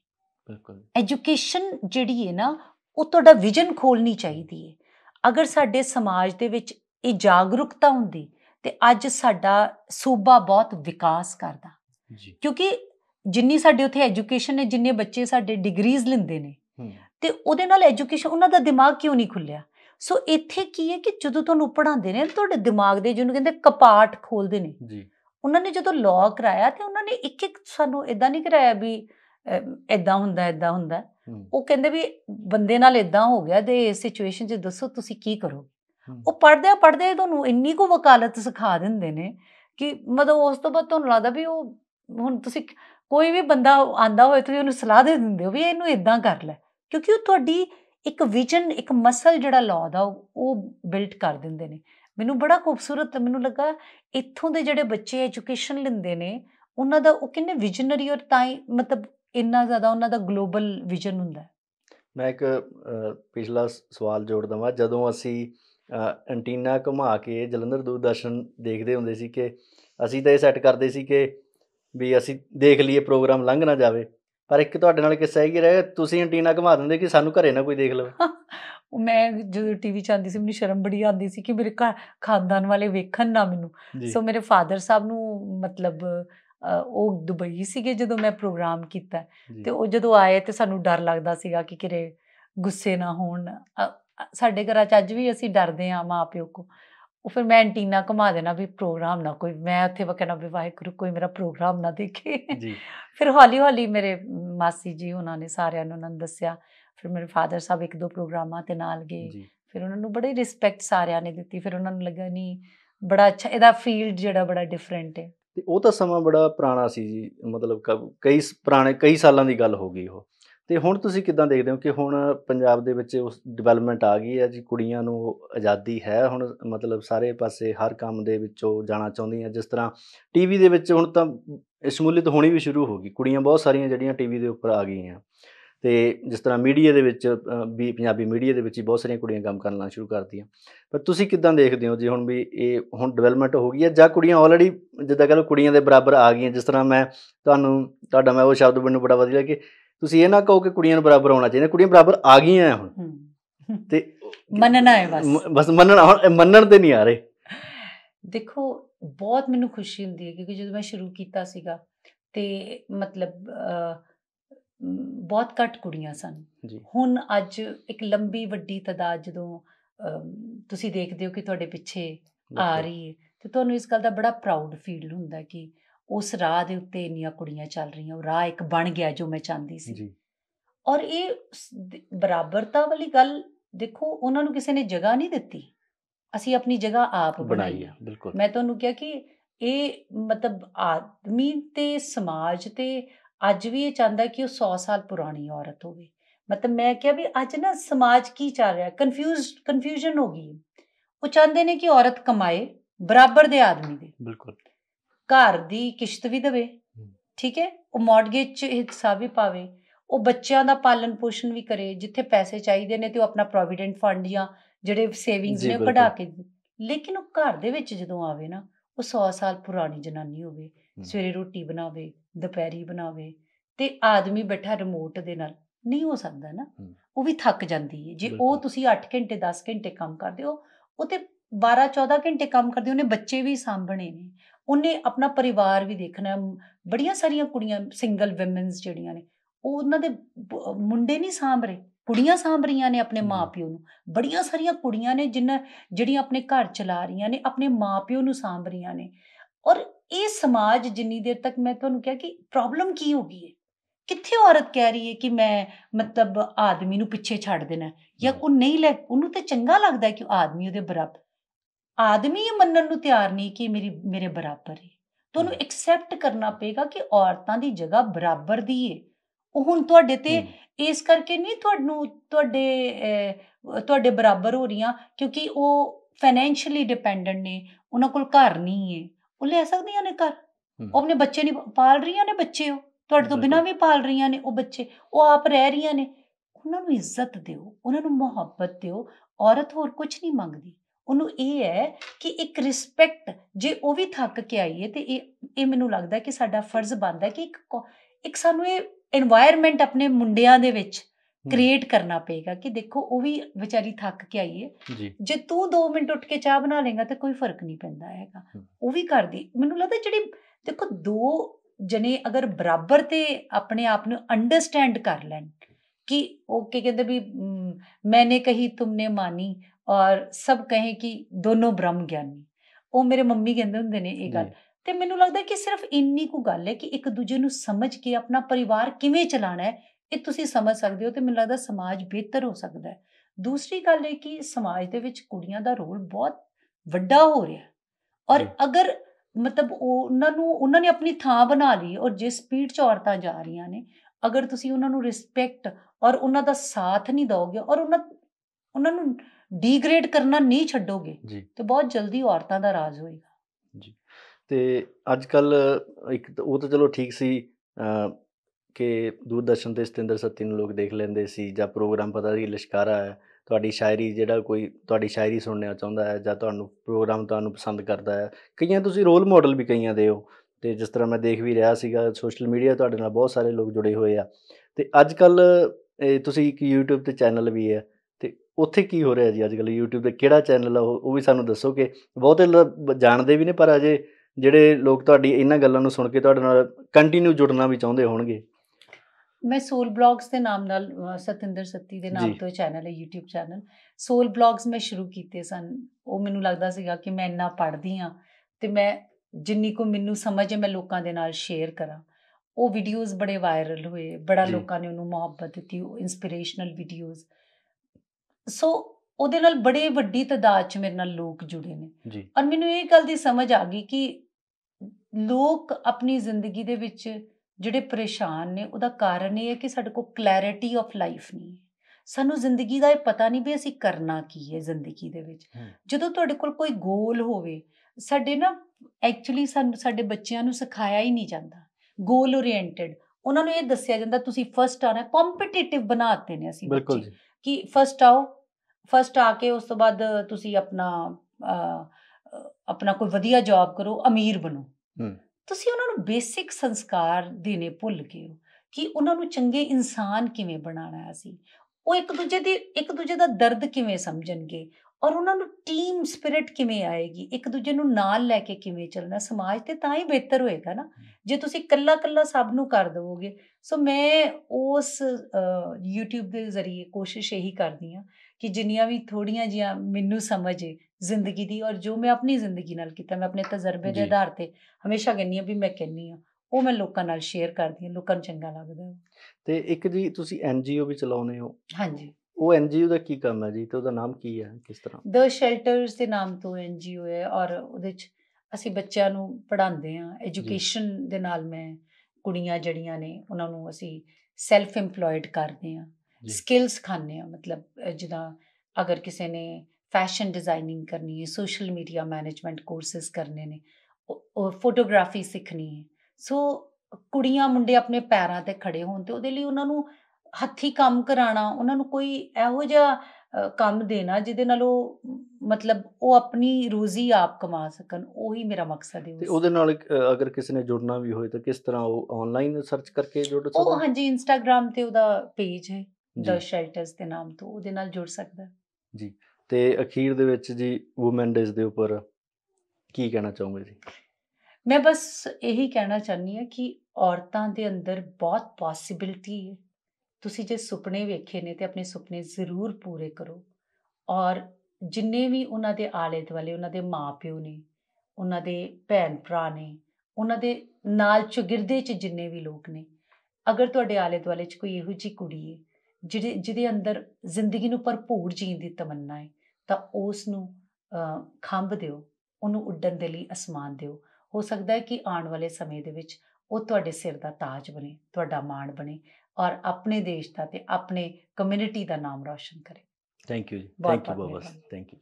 ਬਿਲਕੁਲ ਐਜੂਕੇਸ਼ਨ ਜਿਹੜੀ ਹੈ ਨਾ ਉਹ ਤੁਹਾਡਾ ਵਿਜ਼ਨ ਖੋਲਣੀ ਚਾਹੀਦੀ ਹੈ ਅਗਰ ਸਾਡੇ ਸਮਾਜ ਦੇ ਵਿੱਚ ਇਹ ਜਾਗਰੂਕਤਾ ਹੁੰਦੀ ਤੇ ਅੱਜ ਸਾਡਾ ਸੂਬਾ ਬਹੁਤ ਵਿਕਾਸ ਕਰਦਾ ਕਿਉਂਕਿ ਜਿੰਨੀ ਸਾਡੇ ਉੱਥੇ ਐਜੂਕੇਸ਼ਨ ਹੈ ਜਿੰਨੇ ਬੱਚੇ ਸਾਡੇ ਡਿਗਰੀਜ਼ ਲੈਂਦੇ ਨੇ ਤੇ ਉਹਦੇ ਨਾਲ ਐਜੂਕੇਸ਼ਨ ਉਹਨਾਂ ਦਾ ਦਿਮਾਗ ਕਿਉਂ ਨਹੀਂ ਖੁੱਲਿਆ ਸੋ ਇੱਥੇ ਕੀ ਹੈ ਕਿ ਜਦੋਂ ਤੁਹਾਨੂੰ ਪੜਾਉਂਦੇ ਨੇ ਤੁਹਾਡੇ ਦਿਮਾਗ ਦੇ ਜਿਹਨੂੰ ਕਹਿੰਦੇ ਕਪਾਟ ਖੋਲਦੇ ਨੇ ਜੀ ਉਹਨਾਂ ਨੇ ਜਦੋਂ ਲਾਅ ਕਰਾਇਆ ਤੇ ਉਹਨਾਂ ਨੇ ਇੱਕ ਇੱਕ ਸਾਨੂੰ ਇਦਾਂ ਨਹੀਂ ਕਰਾਇਆ ਵੀ ਇਦਾਂ ਹੁੰਦਾ ਇਦਾਂ ਹੁੰਦਾ ਉਹ ਕਹਿੰਦੇ ਵੀ ਬੰਦੇ ਨਾਲ ਇਦਾਂ ਹੋ ਗਿਆ ਤੇ ਇਸ ਸਿਚੁਏਸ਼ਨ 'ਚ ਦੱਸੋ ਤੁਸੀਂ ਕੀ ਕਰੋ ਉਹ ਪੜਦੇ ਪੜਦੇ ਤੁਹਾਨੂੰ ਇੰਨੀ ਕੋ ਵਕਾਲਤ ਸਿਖਾ ਦਿੰਦੇ ਨੇ ਕਿ ਮਤਲਬ ਉਸ ਤੋਂ ਬਾਅਦ ਤੁਹਾਨੂੰ ਲੱਗਦਾ ਵੀ ਉਹ ਹੁਣ ਤੁਸੀਂ ਕੋਈ ਵੀ ਬੰਦਾ ਆਂਦਾ ਹੋਵੇ ਤੁਸੀਂ ਉਹਨੂੰ ਸਲਾਹ ਦੇ ਦਿੰਦੇ ਹੋ ਵੀ ਇਹਨੂੰ ਇਦਾਂ ਕਰ ਲੈ ਕਿਉਂਕਿ ਉਹ ਤੁਹਾਡੀ ਇੱਕ ਵਿਜ਼ਨ ਇੱਕ ਮਸਲ ਜਿਹੜਾ ਲਾਅ ਦਾ ਉਹ ਬਿਲਟ ਕਰ ਦਿੰਦੇ ਨੇ ਮੈਨੂੰ ਬੜਾ ਖੂਬਸੂਰਤ ਮੈਨੂੰ ਲੱਗਾ ਇੱਥੋਂ ਦੇ ਜਿਹੜੇ ਬੱਚੇ ਐਜੂਕੇਸ਼ਨ ਲੈਂਦੇ ਨੇ ਉਹਨਾਂ ਦਾ ਉਹ ਕਿੰਨੇ ਵਿਜ਼ਨਰੀ ਔਰ ਤਾਂ ਮਤਲਬ ਇੰਨਾ ਜ਼ਿਆਦਾ ਉਹਨਾਂ ਦਾ ਗਲੋਬਲ ਵਿਜ਼ਨ ਹੁੰਦਾ ਮੈਂ ਇੱਕ ਪਿਛਲਾ ਸਵਾਲ ਜੋੜ ਦਵਾਂ ਜਦੋਂ ਅਸੀਂ ਐਂਟੀਨਾ ਘੁਮਾ ਕੇ ਜਲੰਧਰ ਦੂਰਦਰਸ਼ਨ ਦੇਖਦੇ ਹੁੰਦੇ ਸੀ ਕਿ ਅਸੀਂ ਤਾਂ ਇਹ ਸੈੱਟ ਕਰਦੇ ਸੀ ਕਿ ਵੀ ਅਸੀਂ ਦੇਖ ਲਈਏ ਪ੍ਰੋਗਰਾਮ ਲੰਘ ਨਾ ਜਾਵੇ ਪਰ ਇੱਕ ਤੁਹਾਡੇ ਨਾਲ ਕਿਸੇ ਹੀ ਰਹੇ ਤੁਸੀਂ ਐਂਟੀਨਾ ਘੁਮਾ ਦਿੰਦੇ ਕਿ ਸਾਨੂੰ ਘਰੇ ਨਾ ਕੋਈ ਦੇਖ ਲਵੇ ਮੈਂ ਜਦੋਂ ਟੀਵੀ ਚਾਹਦੀ ਸੀ ਮੈਨੂੰ ਸ਼ਰਮ ਬੜੀ ਆਉਂਦੀ ਸੀ ਕਿ ਮੇਰੇ ਘਰ ਖਾਨਦਾਨ ਵਾਲੇ ਵੇਖਣ ਨਾ ਮੈਨੂੰ ਸੋ ਮੇਰੇ ਫਾਦਰ ਸਾਹਿਬ ਨੂੰ ਮਤਲਬ ਉਹ ਦੁਬਈ ਸੀਗੇ ਜਦੋਂ ਮੈਂ ਪ੍ਰੋਗਰਾਮ ਕੀਤਾ ਤੇ ਉਹ ਜਦੋਂ ਆਏ ਤੇ ਸਾਨੂੰ ਡਰ ਲੱਗਦਾ ਸੀਗਾ ਕਿ ਕਿਰੇ ਗੁੱਸੇ ਨਾ ਹੋਣ ਸਾਡੇ ਘਰਾਂ 'ਚ ਅੱਜ ਵੀ ਅਸੀਂ ਡਰਦੇ ਆ ਮਾਪਿਓ ਕੋ ਉਹ ਫਿਰ ਮੈਂ ਐਂਟੀਨਾ ਘੁਮਾ ਦੇਣਾ ਵੀ ਪ੍ਰੋਗਰਾਮ ਨਾ ਕੋਈ ਮੈਂ ਉੱਥੇ ਵਕਣਾ ਵੀ ਵਾਹਿਗੁਰੂ ਕੋਈ ਮੇਰਾ ਪ੍ਰੋਗਰਾਮ ਨਾ ਦੇਖੇ ਜੀ ਫਿਰ ਹੌਲੀ ਹੌਲੀ ਮੇਰੇ ਮਾਸੀ ਜੀ ਉਹਨਾਂ ਨੇ ਸਾਰਿਆਂ ਨੂੰ ਉਹਨਾਂ ਦੱਸਿਆ ਫਿਰ ਮੇਰੇ ਫਾਦਰ ਸਾਹਿਬ ਇੱਕ ਦੋ ਪ੍ਰੋਗਰਾਮਾਂ ਤੇ ਨਾਲ ਗਏ ਫਿਰ ਉਹਨਾਂ ਨੂੰ ਬੜੀ ਰਿਸਪੈਕਟ ਸਾਰਿਆਂ ਨੇ ਦਿੱਤੀ ਫਿਰ ਉਹਨਾਂ ਨੂੰ ਲੱਗਾ ਨਹੀਂ ਬੜਾ ਅੱਛਾ ਇਹਦਾ ਫੀਲਡ ਜਿਹੜਾ ਬੜਾ ਡਿਫਰੈਂਟ ਹੈ ਤੇ ਉਹ ਤਾਂ ਸਮਾਂ ਬੜਾ ਪੁਰਾਣਾ ਸੀ ਜੀ ਮਤਲਬ ਕਈ ਪੁਰਾਣੇ ਕਈ ਸਾਲਾਂ ਦੀ ਗੱਲ ਹੋ ਗਈ ਉਹ ਤੇ ਹੁਣ ਤੁਸੀਂ ਕਿਦਾਂ ਦੇਖਦੇ ਹੋ ਕਿ ਹੁਣ ਪੰਜਾਬ ਦੇ ਵਿੱਚ ਉਸ ਡਿਵੈਲਪਮੈਂਟ ਆ ਗਈ ਹੈ ਜੀ ਕੁੜੀਆਂ ਨੂੰ ਆਜ਼ਾਦੀ ਹੈ ਹੁਣ ਮਤਲਬ ਸਾਰੇ ਪਾਸੇ ਹਰ ਕੰਮ ਦੇ ਵਿੱਚੋਂ ਜਾਣਾ ਚਾਹੁੰਦੀਆਂ ਜਿਸ ਤਰ੍ਹਾਂ ਟੀਵੀ ਦੇ ਵਿੱਚ ਹੁਣ ਤਾਂ ਸ਼ਮੂਲੀਅਤ ਹੋਣੀ ਵੀ ਸ਼ੁਰੂ ਹੋ ਗਈ ਕੁੜੀਆਂ ਬਹੁਤ ਸਾਰੀਆਂ ਜਿਹੜੀਆਂ ਟੀਵੀ ਦੇ ਉੱਪਰ ਆ ਗਈਆਂ ਤੇ ਜਿਸ ਤਰ੍ਹਾਂ ਮੀਡੀਆ ਦੇ ਵਿੱਚ ਵੀ ਪੰਜਾਬੀ ਮੀਡੀਆ ਦੇ ਵਿੱਚ ਹੀ ਬਹੁਤ ਸਾਰੀਆਂ ਕੁੜੀਆਂ ਕੰਮ ਕਰਨਾ ਸ਼ੁਰੂ ਕਰਦੀਆਂ ਪਰ ਤੁਸੀਂ ਕਿਦਾਂ ਦੇਖਦੇ ਹੋ ਜੀ ਹੁਣ ਵੀ ਇਹ ਹੁਣ ਡਿਵੈਲਪਮੈਂਟ ਹੋ ਗਈ ਹੈ ਜਾਂ ਕੁੜੀਆਂ ਆਲਰੇਡੀ ਜਿੱਦਾਂ ਕਹਿੰਦੇ ਕੁੜੀਆਂ ਦੇ ਬਰਾਬਰ ਆ ਗਈਆਂ ਜਿਸ ਤਰ੍ਹਾਂ ਮੈਂ ਤੁਹਾਨੂੰ ਤੁਹਾਡਾ ਮੈਂ ਉਹ ਸ਼ਬਦ ਮੈਨੂੰ ਬੜਾ ਵਧੀਆ ਕਿ ਤੁਸੀਂ ਇਹ ਨਾ ਕਹੋ ਕਿ ਕੁੜੀਆਂ ਨੂੰ ਬਰਾਬਰ ਆਉਣਾ ਚਾਹੀਦਾ ਕੁੜੀਆਂ ਬਰਾਬਰ ਆ ਗਈਆਂ ਹੁਣ ਤੇ ਮੰਨਣਾ ਹੈ ਬਸ ਬਸ ਮੰਨਣਾ ਹੁਣ ਮੰਨਣ ਤੇ ਨਹੀਂ ਆ ਰਹੇ ਦੇਖੋ ਬਹੁਤ ਮੈਨੂੰ ਖੁਸ਼ੀ ਹੁੰਦੀ ਹੈ ਕਿਉਂਕਿ ਜਦੋਂ ਮੈਂ ਸ਼ੁਰੂ ਕੀਤਾ ਸੀਗਾ ਤੇ ਮਤਲਬ ਬਹੁਤ ਘੱਟ ਕੁੜੀਆਂ ਸਨ ਹੁਣ ਅੱਜ ਇੱਕ ਲੰਬੀ ਵੱਡੀ ਤਦਾਦ ਜਦੋਂ ਤੁਸੀਂ ਦੇਖਦੇ ਹੋ ਕਿ ਤੁਹਾਡੇ ਪਿੱਛੇ ਆ ਰਹੀ ਹੈ ਤੇ ਤੁਹਾਨੂੰ ਇਸ ਗੱਲ ਦਾ ਬੜਾ ਪ੍ਰਾਊਡ ਫੀਲ ਹੁੰਦਾ ਕਿ ਉਸ ਰਾਹ ਦੇ ਉੱਤੇ ਇੰਨੀਆਂ ਕੁੜੀਆਂ ਚੱਲ ਰਹੀਆਂ ਉਹ ਰਾਹ ਇੱਕ ਬਣ ਗਿਆ ਜੋ ਮੈਂ ਚਾਹੁੰਦੀ ਸੀ ਜੀ ਔਰ ਇਹ ਬਰਾਬਰਤਾ ਵਾਲੀ ਗੱਲ ਦੇਖੋ ਉਹਨਾਂ ਨੂੰ ਕਿਸੇ ਨੇ ਜਗ੍ਹਾ ਨਹੀਂ ਦਿੱਤੀ ਅਸੀਂ ਆਪਣੀ ਜਗ੍ਹਾ ਆਪ ਬਣਾਈ ਹੈ ਬਿਲਕੁਲ ਮੈਂ ਤੁਹਾਨੂੰ ਕਿਹਾ ਕਿ ਇਹ ਮਤਲਬ ਆਦਮੀ ਤੇ ਸਮਾਜ ਤੇ ਅੱਜ ਵੀ ਇਹ ਚਾਹੁੰਦਾ ਕਿ ਉਹ 100 ਸਾਲ ਪੁਰਾਣੀ ਔਰਤ ਹੋਵੇ ਮਤਲਬ ਮੈਂ ਕਿਹਾ ਵੀ ਅੱਜ ਨਾ ਸਮਾਜ ਕੀ ਚੱਲ ਰਿਹਾ ਕਨਫਿਊਜ਼ਡ ਕਨਫਿਊਜ਼ਨ ਹੋ ਗਈ ਉਹ ਚਾਹੁੰਦੇ ਨੇ ਕਿ ਔਰਤ ਕਮਾਏ ਬਰਾਬਰ ਦੇ ਆਦਮੀ ਦੇ ਬਿਲਕੁਲ ਘਰ ਦੀ ਕਿਸ਼ਤ ਵੀ ਦੇਵੇ ਠੀਕ ਹੈ ਉਹ ਮਾਰਗੇਜ 'ਚ ਹਿੱਸਾ ਵੀ ਪਾਵੇ ਉਹ ਬੱਚਿਆਂ ਦਾ ਪਾਲਣ ਪੋਸ਼ਣ ਵੀ ਕਰੇ ਜਿੱਥੇ ਪੈਸੇ ਚਾਹੀਦੇ ਨੇ ਤੇ ਉਹ ਆਪਣਾ ਪ੍ਰੋਵੀਡੈਂਟ ਫੰਡ ਜਾਂ ਜਿਹੜੇ ਸੇਵਿੰਗਸ ਨੇ ਵਧਾ ਕੇ ਲੇਕਿਨ ਉਹ ਘਰ ਦੇ ਵਿੱਚ ਜਦੋਂ ਆਵੇ ਨਾ ਉਹ 100 ਸਾਲ ਪੁਰਾਣੀ ਜਨਾਨੀ ਹੋਵੇ ਸਵੇਰੇ ਰੋਟੀ ਬਣਾਵੇ ਦੁਪਹਿਰੀ ਬਣਾਵੇ ਤੇ ਆਦਮੀ ਬੈਠਾ ਰਿਮੋਟ ਦੇ ਨਾਲ ਨਹੀਂ ਹੋ ਸਕਦਾ ਨਾ ਉਹ ਵੀ ਥੱਕ ਜਾਂਦੀ ਹੈ ਜੇ ਉਹ ਤੁਸੀਂ 8 ਘੰਟੇ 10 ਘੰਟੇ ਕੰਮ ਕਰਦੇ ਹੋ ਉਹ ਤੇ 12-14 ਘੰਟੇ ਕੰਮ ਕਰਦੀ ਉਹਨੇ ਬੱਚੇ ਵੀ ਸਾਂਭਣੇ ਨੇ ਉਹਨੇ ਆਪਣਾ ਪਰਿਵਾਰ ਵੀ ਦੇਖਣਾ ਬੜੀਆਂ ਸਾਰੀਆਂ ਕੁੜੀਆਂ ਸਿੰਗਲ ਔਮਨਸ ਜਿਹੜੀਆਂ ਨੇ ਉਹ ਉਹਨਾਂ ਦੇ ਮੁੰਡੇ ਨਹੀਂ ਸਾਂਭ ਰਹੇ ਕੁੜੀਆਂ ਸਾਂਭ ਰਹੀਆਂ ਨੇ ਆਪਣੇ ਮਾਪਿਓ ਨੂੰ ਬੜੀਆਂ ਸਾਰੀਆਂ ਕੁੜੀਆਂ ਨੇ ਜਿਨ੍ਹਾਂ ਜਿਹੜੀਆਂ ਆਪਣੇ ਘਰ ਚਲਾ ਰਹੀਆਂ ਨੇ ਆਪਣੇ ਮਾਪਿਓ ਨੂੰ ਸਾਂਭ ਰਹੀਆਂ ਨੇ ਔਰ ਇਹ ਸਮਾਜ ਜਿੰਨੀ ਦੇਰ ਤੱਕ ਮੈਂ ਤੁਹਾਨੂੰ ਕਿਹਾ ਕਿ ਪ੍ਰੋਬਲਮ ਕੀ ਹੋ ਗਈ ਹੈ ਕਿੱਥੇ ਔਰਤ ਕਹਿ ਰਹੀ ਹੈ ਕਿ ਮੈਂ ਮਤਲਬ ਆਦਮੀ ਨੂੰ ਪਿੱਛੇ ਛੱਡ ਦੇਣਾ ਜਾਂ ਉਹ ਨਹੀਂ ਲੈ ਉਹਨੂੰ ਤੇ ਚੰਗਾ ਲੱਗਦਾ ਕਿ ਆਦਮੀ ਉਹਦੇ ਬਰਾਬਰ ਆਦਮੀ ਇਹ ਮੰਨਣ ਨੂੰ ਤਿਆਰ ਨਹੀਂ ਕਿ ਮੇਰੀ ਮੇਰੇ ਬਰਾਬਰ ਹੈ ਤੁਹਾਨੂੰ ਐਕਸੈਪਟ ਕਰਨਾ ਪਏਗਾ ਕਿ ਔਰਤਾਂ ਦੀ ਜਗ੍ਹਾ ਬਰਾਬਰ ਦੀ ਹੈ ਉਹ ਹੁਣ ਤੁਹਾਡੇ ਤੇ ਇਸ ਕਰਕੇ ਨਹੀਂ ਤੁਹਾਨੂੰ ਤੁਹਾਡੇ ਤੁਹਾਡੇ ਬਰਾਬਰ ਹੋ ਰਹੀਆਂ ਕਿਉਂਕਿ ਉਹ ਫਾਈਨੈਂਸ਼ੀਅਲੀ ਡਿਪੈਂਡੈਂਟ ਨੇ ਉਹਨਾਂ ਕੋਲ ਘਰ ਨਹੀਂ ਹੈ ਉਹ ਲੈ ਸਕਦੀਆਂ ਨੇ ਘਰ ਉਹ ਆਪਣੇ ਬੱਚੇ ਨਹੀਂ ਪਾਲ ਰਹੀਆਂ ਨੇ ਬੱਚੇ ਉਹ ਤੁਹਾਡੇ ਤੋਂ ਬਿਨਾਂ ਵੀ ਪਾਲ ਰਹੀਆਂ ਨੇ ਉਹ ਬੱਚੇ ਉਹ ਆਪ ਰਹਿ ਰਹੀਆਂ ਨੇ ਉਹਨਾਂ ਨੂੰ ਇੱਜ਼ਤ ਦਿਓ ਉਹਨਾਂ ਨੂੰ ਮੁਹੱਬਤ ਦਿਓ ਔਰਤ ਹੋਰ ਕੁਝ ਨਹੀਂ ਮੰਗਦੀ ਉਹਨੂੰ ਇਹ ਹੈ ਕਿ ਇੱਕ ਰਿਸਪੈਕਟ ਜੇ ਉਹ ਵੀ ਥੱਕ ਕੇ ਆਈ ਹੈ ਤੇ ਇਹ ਇਹ ਮੈਨੂੰ ਲੱਗਦਾ ਕਿ ਸਾਡਾ ਫਰਜ਼ ਬਣਦਾ ਕਿ ਇੱਕ ਇੱਕ ਸਾਨੂੰ ਇਹ এনवायरमेंट ਆਪਣੇ ਮੁੰਡਿਆਂ ਦੇ ਵਿੱਚ ਕ੍ਰੀਏਟ ਕਰਨਾ ਪਏਗਾ ਕਿ ਦੇਖੋ ਉਹ ਵੀ ਵਿਚਾਰੀ ਥੱਕ ਕੇ ਆਈ ਹੈ ਜੇ ਤੂੰ 2 ਮਿੰਟ ਉੱਠ ਕੇ ਚਾਹ ਬਣਾ ਲੇਗਾ ਤਾਂ ਕੋਈ ਫਰਕ ਨਹੀਂ ਪੈਂਦਾ ਹੈਗਾ ਉਹ ਵੀ ਕਰਦੀ ਮੈਨੂੰ ਲੱਗਦਾ ਜਿਹੜੀ ਦੇਖੋ ਦੋ ਜਨੇ ਅਗਰ ਬਰਾਬਰ ਤੇ ਆਪਣੇ ਆਪ ਨੂੰ ਅੰਡਰਸਟੈਂਡ ਕਰ ਲੈਣ ਕਿ ਉਹ ਕੀ ਕਹਿੰਦੇ ਵੀ ਮੈਨੇ ਕਹੀ ਤੁਮਨੇ ਮਾਨੀ ਔਰ ਸਭ ਕਹੇ ਕਿ ਦੋਨੋਂ ਬ੍ਰਹਮ ਗਿਆਨੀ ਉਹ ਮੇਰੇ ਮੰਮੀ ਕਹਿੰਦੇ ਹੁੰਦੇ ਨੇ ਇਹ ਗੱਲ ਤੇ ਮੈਨੂੰ ਲੱਗਦਾ ਕਿ ਸਿਰਫ ਇੰਨੀ ਕੁ ਗੱਲ ਹੈ ਕਿ ਇੱਕ ਦੂਜੇ ਨੂੰ ਸਮਝ ਕੇ ਆਪਣਾ ਪਰਿਵਾਰ ਕਿਵੇਂ ਚਲਾਣਾ ਹੈ ਇਹ ਤੁਸੀਂ ਸਮਝ ਸਕਦੇ ਹੋ ਤੇ ਮੈਨੂੰ ਲੱਗਦਾ ਸਮਾਜ ਬਿਹਤਰ ਹੋ ਸਕਦਾ ਹੈ ਦੂਸਰੀ ਗੱਲ ਹੈ ਕਿ ਸਮਾਜ ਦੇ ਵਿੱਚ ਕੁੜੀਆਂ ਦਾ ਰੋਲ ਬਹੁਤ ਵੱਡਾ ਹੋ ਰਿਹਾ ਔਰ ਅਗਰ ਮਤਲਬ ਉਹਨਾਂ ਨੂੰ ਉਹਨਾਂ ਨੇ ਆਪਣੀ ਥਾਂ ਬਣਾ ਲਈ ਔਰ ਜਿਸ ਸਪੀਡ 'ਚ ਔਰਤਾਂ ਜਾ ਰਹੀਆਂ ਨੇ ਅਗਰ ਤੁਸੀਂ ਉਹਨਾਂ ਨੂੰ ਰਿਸਪੈਕਟ ਔਰ ਉਹਨਾਂ ਦਾ ਸਾਥ ਨਹੀਂ ਦੋਗੇ ਔਰ ਉਹਨਾਂ ਉਹਨਾਂ ਨੂੰ ਡੀਗ੍ਰੇਡ ਕਰਨਾ ਨਹੀਂ ਛੱਡੋਗੇ ਤੇ ਬਹੁਤ ਜਲਦੀ ਔਰਤਾਂ ਦਾ ਰਾਜ ਹੋਏਗਾ ਜੀ ਤੇ ਅੱਜ ਕੱਲ ਇੱਕ ਉਹ ਤਾਂ ਚਲੋ ਠੀਕ ਸੀ ਕਿ ਦੂਰਦਰਸ਼ਨ ਤੇ ਸਤਿੰਦਰ ਸੱਤੀ ਨੂੰ ਲੋਕ ਦੇਖ ਲੈਂਦੇ ਸੀ ਜਾਂ ਪ੍ਰੋਗਰਾਮ ਪਤਾ ਨਹੀਂ ਲਸ਼ਕਾਰਾ ਹੈ ਤੁਹਾਡੀ ਸ਼ਾਇਰੀ ਜਿਹੜਾ ਕੋਈ ਤੁਹਾਡੀ ਸ਼ਾਇਰੀ ਸੁਣਨਾ ਚਾਹੁੰਦਾ ਹੈ ਜਾਂ ਤੁਹਾਨੂੰ ਪ੍ਰੋਗਰਾਮ ਤੁਹਾਨੂੰ ਪਸੰਦ ਕਰਦਾ ਹੈ ਕਈਆਂ ਤੁਸੀਂ ਰੋਲ ਮਾਡਲ ਵੀ ਕਈਆਂ ਦੇ ਹੋ ਤੇ ਜਿਸ ਤਰ੍ਹਾਂ ਮੈਂ ਦੇਖ ਵੀ ਰਿਹਾ ਸੀਗਾ ਸੋਸ਼ਲ ਮੀਡੀਆ ਤੁਹਾਡੇ ਨਾਲ ਬਹੁਤ ਸਾਰੇ ਲੋਕ ਜੁੜੇ ਹੋਏ ਆ ਤੇ ਅੱਜ ਕੱਲ ਤੁਸੀਂ ਇੱਕ YouTube ਤੇ ਚੈਨਲ ਵੀ ਹੈ ਉੱਥੇ ਕੀ ਹੋ ਰਿਹਾ ਜੀ ਅੱਜ ਕੱਲ YouTube ਤੇ ਕਿਹੜਾ ਚੈਨਲ ਆ ਉਹ ਵੀ ਸਾਨੂੰ ਦੱਸੋ ਕਿ ਬਹੁਤੇ ਜਾਣਦੇ ਵੀ ਨੇ ਪਰ ਅਜੇ ਜਿਹੜੇ ਲੋਕ ਤੁਹਾਡੀ ਇਹਨਾਂ ਗੱਲਾਂ ਨੂੰ ਸੁਣ ਕੇ ਤੁਹਾਡੇ ਨਾਲ ਕੰਟੀਨਿਊ ਜੁੜਨਾ ਵੀ ਚਾਹੁੰਦੇ ਹੋਣਗੇ ਮੈਂ ਸੋਲ ਬਲੌਗਸ ਦੇ ਨਾਮ ਨਾਲ ਸਤਿੰਦਰ ਸੱਤੀ ਦੇ ਨਾਮ ਤੋਂ ਚੈਨਲ ਹੈ YouTube ਚੈਨਲ ਸੋਲ ਬਲੌਗਸ ਮੈਂ ਸ਼ੁਰੂ ਕੀਤੇ ਸਨ ਉਹ ਮੈਨੂੰ ਲੱਗਦਾ ਸੀਗਾ ਕਿ ਮੈਂ ਇੰਨਾ ਪੜ੍ਹਦੀ ਆ ਤੇ ਮੈਂ ਜਿੰਨੀ ਕੋ ਮੈਨੂੰ ਸਮਝ ਹੈ ਮੈਂ ਲੋਕਾਂ ਦੇ ਨਾਲ ਸ਼ੇਅਰ ਕਰਾਂ ਉਹ ਵੀਡੀਓਜ਼ ਬੜੇ ਵਾਇਰਲ ਹੋਏ ਬੜਾ ਲੋਕਾਂ ਨੇ ਉਹਨੂੰ ਮੁਹੱਬਤ ਦਿੱਤੀ ਉਹ ਇਨਸਪੀਰੇਸ਼ਨਲ ਵੀਡੀਓਜ਼ ਸੋ ਉਹਦੇ ਨਾਲ ਬੜੇ ਵੱਡੀ ਤਦਾਦ ਚ ਮੇਰੇ ਨਾਲ ਲੋਕ ਜੁੜੇ ਨੇ ਜੀ ਔਰ ਮੈਨੂੰ ਇਹ ਗੱਲ ਦੀ ਸਮਝ ਆ ਗਈ ਕਿ ਲੋਕ ਆਪਣੀ ਜ਼ਿੰਦਗੀ ਦੇ ਵਿੱਚ ਜਿਹੜੇ ਪਰੇਸ਼ਾਨ ਨੇ ਉਹਦਾ ਕਾਰਨ ਇਹ ਹੈ ਕਿ ਸਾਡੇ ਕੋਲ ਕਲੈਰਿਟੀ ਆਫ ਲਾਈਫ ਨਹੀਂ ਹੈ ਸਾਨੂੰ ਜ਼ਿੰਦਗੀ ਦਾ ਇਹ ਪਤਾ ਨਹੀਂ ਵੀ ਅਸੀਂ ਕਰਨਾ ਕੀ ਹੈ ਜ਼ਿੰਦਗੀ ਦੇ ਵਿੱਚ ਜਦੋਂ ਤੁਹਾਡੇ ਕੋਲ ਕੋਈ ਗੋਲ ਹੋਵੇ ਸਾਡੇ ਨਾ ਐਕਚੁਅਲੀ ਸਾਨੂੰ ਸਾਡੇ ਬੱਚਿਆਂ ਨੂੰ ਸਿਖਾਇਆ ਹੀ ਨਹੀਂ ਜਾਂਦਾ ਗੋਲ ਓਰੀਐਂਟਡ ਉਹਨਾਂ ਨੂੰ ਇਹ ਦੱਸਿਆ ਜਾਂਦਾ ਤੁਸੀਂ ਫਰਸਟ ਆਣਾ ਕੰਪੀਟੀਟਿਵ ਬਣਾਉਂਦੇ ਨੇ ਅਸੀਂ ਬੱਚੇ ਕਿ ਫਰਸਟ ਆਓ ਫਸਟ ਆ ਕੇ ਉਸ ਤੋਂ ਬਾਅਦ ਤੁਸੀਂ ਆਪਣਾ ਆਪਣਾ ਕੋਈ ਵਧੀਆ ਜੌਬ ਕਰੋ ਅਮੀਰ ਬਣੋ ਤੁਸੀਂ ਉਹਨਾਂ ਨੂੰ ਬੇਸਿਕ ਸੰਸਕਾਰ ਦੇਣੇ ਭੁੱਲ ਗਏ ਹੋ ਕਿ ਉਹਨਾਂ ਨੂੰ ਚੰਗੇ ਇਨਸਾਨ ਕਿਵੇਂ ਬਣਾਉਣਾ ਹੈ ਅਸੀਂ ਉਹ ਇੱਕ ਦੂਜੇ ਦੇ ਇੱਕ ਦੂਜੇ ਦਾ ਦਰਦ ਕਿਵੇਂ ਸਮਝਣਗੇ ਔਰ ਉਹਨਾਂ ਨੂੰ ਟੀਮ ਸਪਿਰਿਟ ਕਿਵੇਂ ਆਏਗੀ ਇੱਕ ਦੂਜੇ ਨੂੰ ਨਾਲ ਲੈ ਕੇ ਕਿਵੇਂ ਚੱਲਣਾ ਸਮਾਜ ਤੇ ਤਾਂ ਹੀ ਬਿਹਤਰ ਹੋਏਗਾ ਨਾ ਜੇ ਤੁਸੀਂ ਕੱਲਾ ਕੱਲਾ ਸਭ ਨੂੰ ਕਰ ਦਵੋਗੇ ਸੋ ਮੈਂ ਉਸ YouTube ਦੇ ਜ਼ਰੀਏ ਕੋਸ਼ਿਸ਼ ਇਹੀ ਕਰਦੀ ਆ ਕਿ ਜਿੰਨੀਆਂ ਵੀ ਥੋੜੀਆਂ ਜੀਆਂ ਮੈਨੂੰ ਸਮਝ ਹੈ ਜ਼ਿੰਦਗੀ ਦੀ ਔਰ ਜੋ ਮੈਂ ਆਪਣੀ ਜ਼ਿੰਦਗੀ ਨਾਲ ਕੀਤਾ ਮੈਂ ਆਪਣੇ ਤਜਰਬੇ ਦੇ ਆਧਾਰ ਤੇ ਹਮੇਸ਼ਾ ਕਹਿੰਨੀ ਆ ਵੀ ਮੈਂ ਕਹਿੰਨੀ ਆ ਉਹ ਮੈਂ ਲੋਕਾਂ ਨਾਲ ਸ਼ੇਅਰ ਕਰਦੀ ਆ ਲੋਕਾਂ ਨੂੰ ਚੰਗਾ ਲੱਗਦਾ ਤੇ ਇੱਕ ਜੀ ਤੁਸੀਂ ਐਨਜੀਓ ਵੀ ਚਲਾਉਂਦੇ ਹੋ ਹਾਂਜੀ ਉਹ ਐਨਜੀਓ ਦਾ ਕੀ ਕੰਮ ਹੈ ਜੀ ਤੇ ਉਹਦਾ ਨਾਮ ਕੀ ਹੈ ਕਿਸ ਤਰ੍ਹਾਂ ਦ ਸ਼ੈਲਟਰਸ ਦੇ ਨਾਮ ਤੋਂ ਐਨਜੀਓ ਹੈ ਔਰ ਉਹਦੇ ਚ ਅਸੀਂ ਬੱਚਿਆਂ ਨੂੰ ਪੜ੍ਹਾਉਂਦੇ ਆ ਐਜੂਕੇਸ਼ਨ ਦੇ ਨਾਲ ਮੈਂ ਕੁੜੀਆਂ ਜੜੀਆਂ ਨੇ ਉਹਨਾਂ ਨੂੰ ਅਸੀਂ ਸੈਲਫ ਏਮਪਲੋਇਡ ਕਰਦੇ ਆ ਸਕਿੱਲ ਸਿਖਾਉਂਦੇ ਆ ਮਤਲਬ ਜਿਦਾ ਅਗਰ ਕਿਸੇ ਨੇ ਫੈਸ਼ਨ ਡਿਜ਼ਾਈਨਿੰਗ ਕਰਨੀ ਹੈ ਸੋਸ਼ਲ ਮੀਡੀਆ ਮੈਨੇਜਮੈਂਟ ਕੋਰਸਸ ਕਰਨੇ ਨੇ ਫੋਟੋਗ੍ਰਾਫੀ ਸਿੱਖਣੀ ਹੈ ਸੋ ਕੁੜੀਆਂ ਮੁੰਡੇ ਆਪਣੇ ਪੈਰਾਂ ਤੇ ਖੜੇ ਹੋਣ ਤੇ ਉਹਦੇ ਲਈ ਉਹਨਾਂ ਨੂੰ ਹੱਥੀ ਕੰਮ ਕਰਾਣਾ ਉਹਨਾਂ ਨੂੰ ਕੋਈ ਇਹੋ ਜਿਹਾ ਕੰਮ ਦੇਣਾ ਜਿਹਦੇ ਨਾਲ ਉਹ ਮਤਲਬ ਉਹ ਆਪਣੀ ਰੋਜ਼ੀ ਆਪ ਕਮਾ ਸਕਣ ਉਹੀ ਮੇਰਾ ਮਕਸਦ ਹੈ ਤੇ ਉਹਦੇ ਨਾਲ ਅਗਰ ਕਿਸੇ ਨੇ ਜੁੜਨਾ ਵੀ ਹੋਏ ਤਾਂ ਕਿਸ ਤਰ੍ਹਾਂ ਉਹ ਆਨਲਾਈਨ ਸਰਚ ਕਰਕੇ ਜੁੜ ਸਕਦਾ ਉਹ ਹਾਂਜੀ ਇੰਸਟਾਗ੍ਰam ਤੇ ਉਹਦਾ ਪੇਜ ਹੈ ਦ ਸ਼ੈਲਟਰਸ ਦੇ ਨਾਮ ਤੋਂ ਉਹਦੇ ਨਾਲ ਜੁੜ ਸਕਦਾ ਜੀ ਤੇ ਅਖੀਰ ਦੇ ਵਿੱਚ ਜੀ ਔਮਨ ਡੇਜ਼ ਦੇ ਉੱਪਰ ਕੀ ਕਹਿਣਾ ਚਾਹੋਗੇ ਜੀ ਮੈਂ ਬਸ ਇਹੀ ਕਹਿਣਾ ਚਾਹਨੀ ਆ ਕਿ ਔਰਤਾਂ ਦੇ ਅੰਦਰ ਬਹੁਤ ਪੋਸਿਬਿਲਟੀ ਹੈ ਤੁਸੀਂ ਜੇ ਸੁਪਨੇ ਵੇਖੇ ਨੇ ਤੇ ਆਪਣੇ ਸੁਪਨੇ ਜ਼ਰੂਰ ਪੂਰੇ ਕਰੋ ਔਰ ਜਿੰਨੇ ਵੀ ਉਹਨਾਂ ਦੇ ਆਲੇ ਦੁਆਲੇ ਉਹਨਾਂ ਦੇ ਮਾਪਿਓ ਨੇ ਉਹਨਾਂ ਦੇ ਭੈਣ ਭਰਾ ਨੇ ਉਹਨਾਂ ਦੇ ਨਾਲ ਚੁਗਿਰਦੇ ਚ ਜਿੰਨੇ ਵੀ ਲੋਕ ਨੇ ਅਗਰ ਤੁਹਾਡੇ ਆਲੇ ਦੁਆਲੇ ਚ ਕੋਈ ਇਹੋ ਜੀ ਕੁੜੀ ਹੈ ਜਿਹੜੇ ਜਿਹਦੇ ਅੰਦਰ ਜ਼ਿੰਦਗੀ ਨੂੰ ਭਰਪੂਰ ਜੀਣ ਦੀ ਤਮੰਨਾ ਹੈ ਤਾਂ ਉਸ ਨੂੰ ਖੰਭ ਦਿਓ ਉਹਨੂੰ ਉੱਡਣ ਦੇ ਲਈ ਅਸਮਾਨ ਦਿਓ ਹੋ ਸਕਦਾ ਹੈ ਕਿ ਆਉਣ ਵਾਲੇ ਸਮੇਂ ਦੇ ਵਿੱਚ ਉਹ ਤੁਹਾਡੇ ਸਿਰ ਦਾ ਤਾਜ ਬਣੇ ਤੁਹਾਡਾ ਮਾਣ ਬਣੇ ਔਰ ਆਪਣੇ ਦੇਸ਼ ਦਾ ਤੇ ਆਪਣੇ ਕਮਿਊਨਿਟੀ ਦਾ ਨਾਮ ਰੌਸ਼ਨ ਕਰੇ thank you ji thank you ਬਹੁਤ ਬਹੁਤ ਥੈਂਕ ਯੂ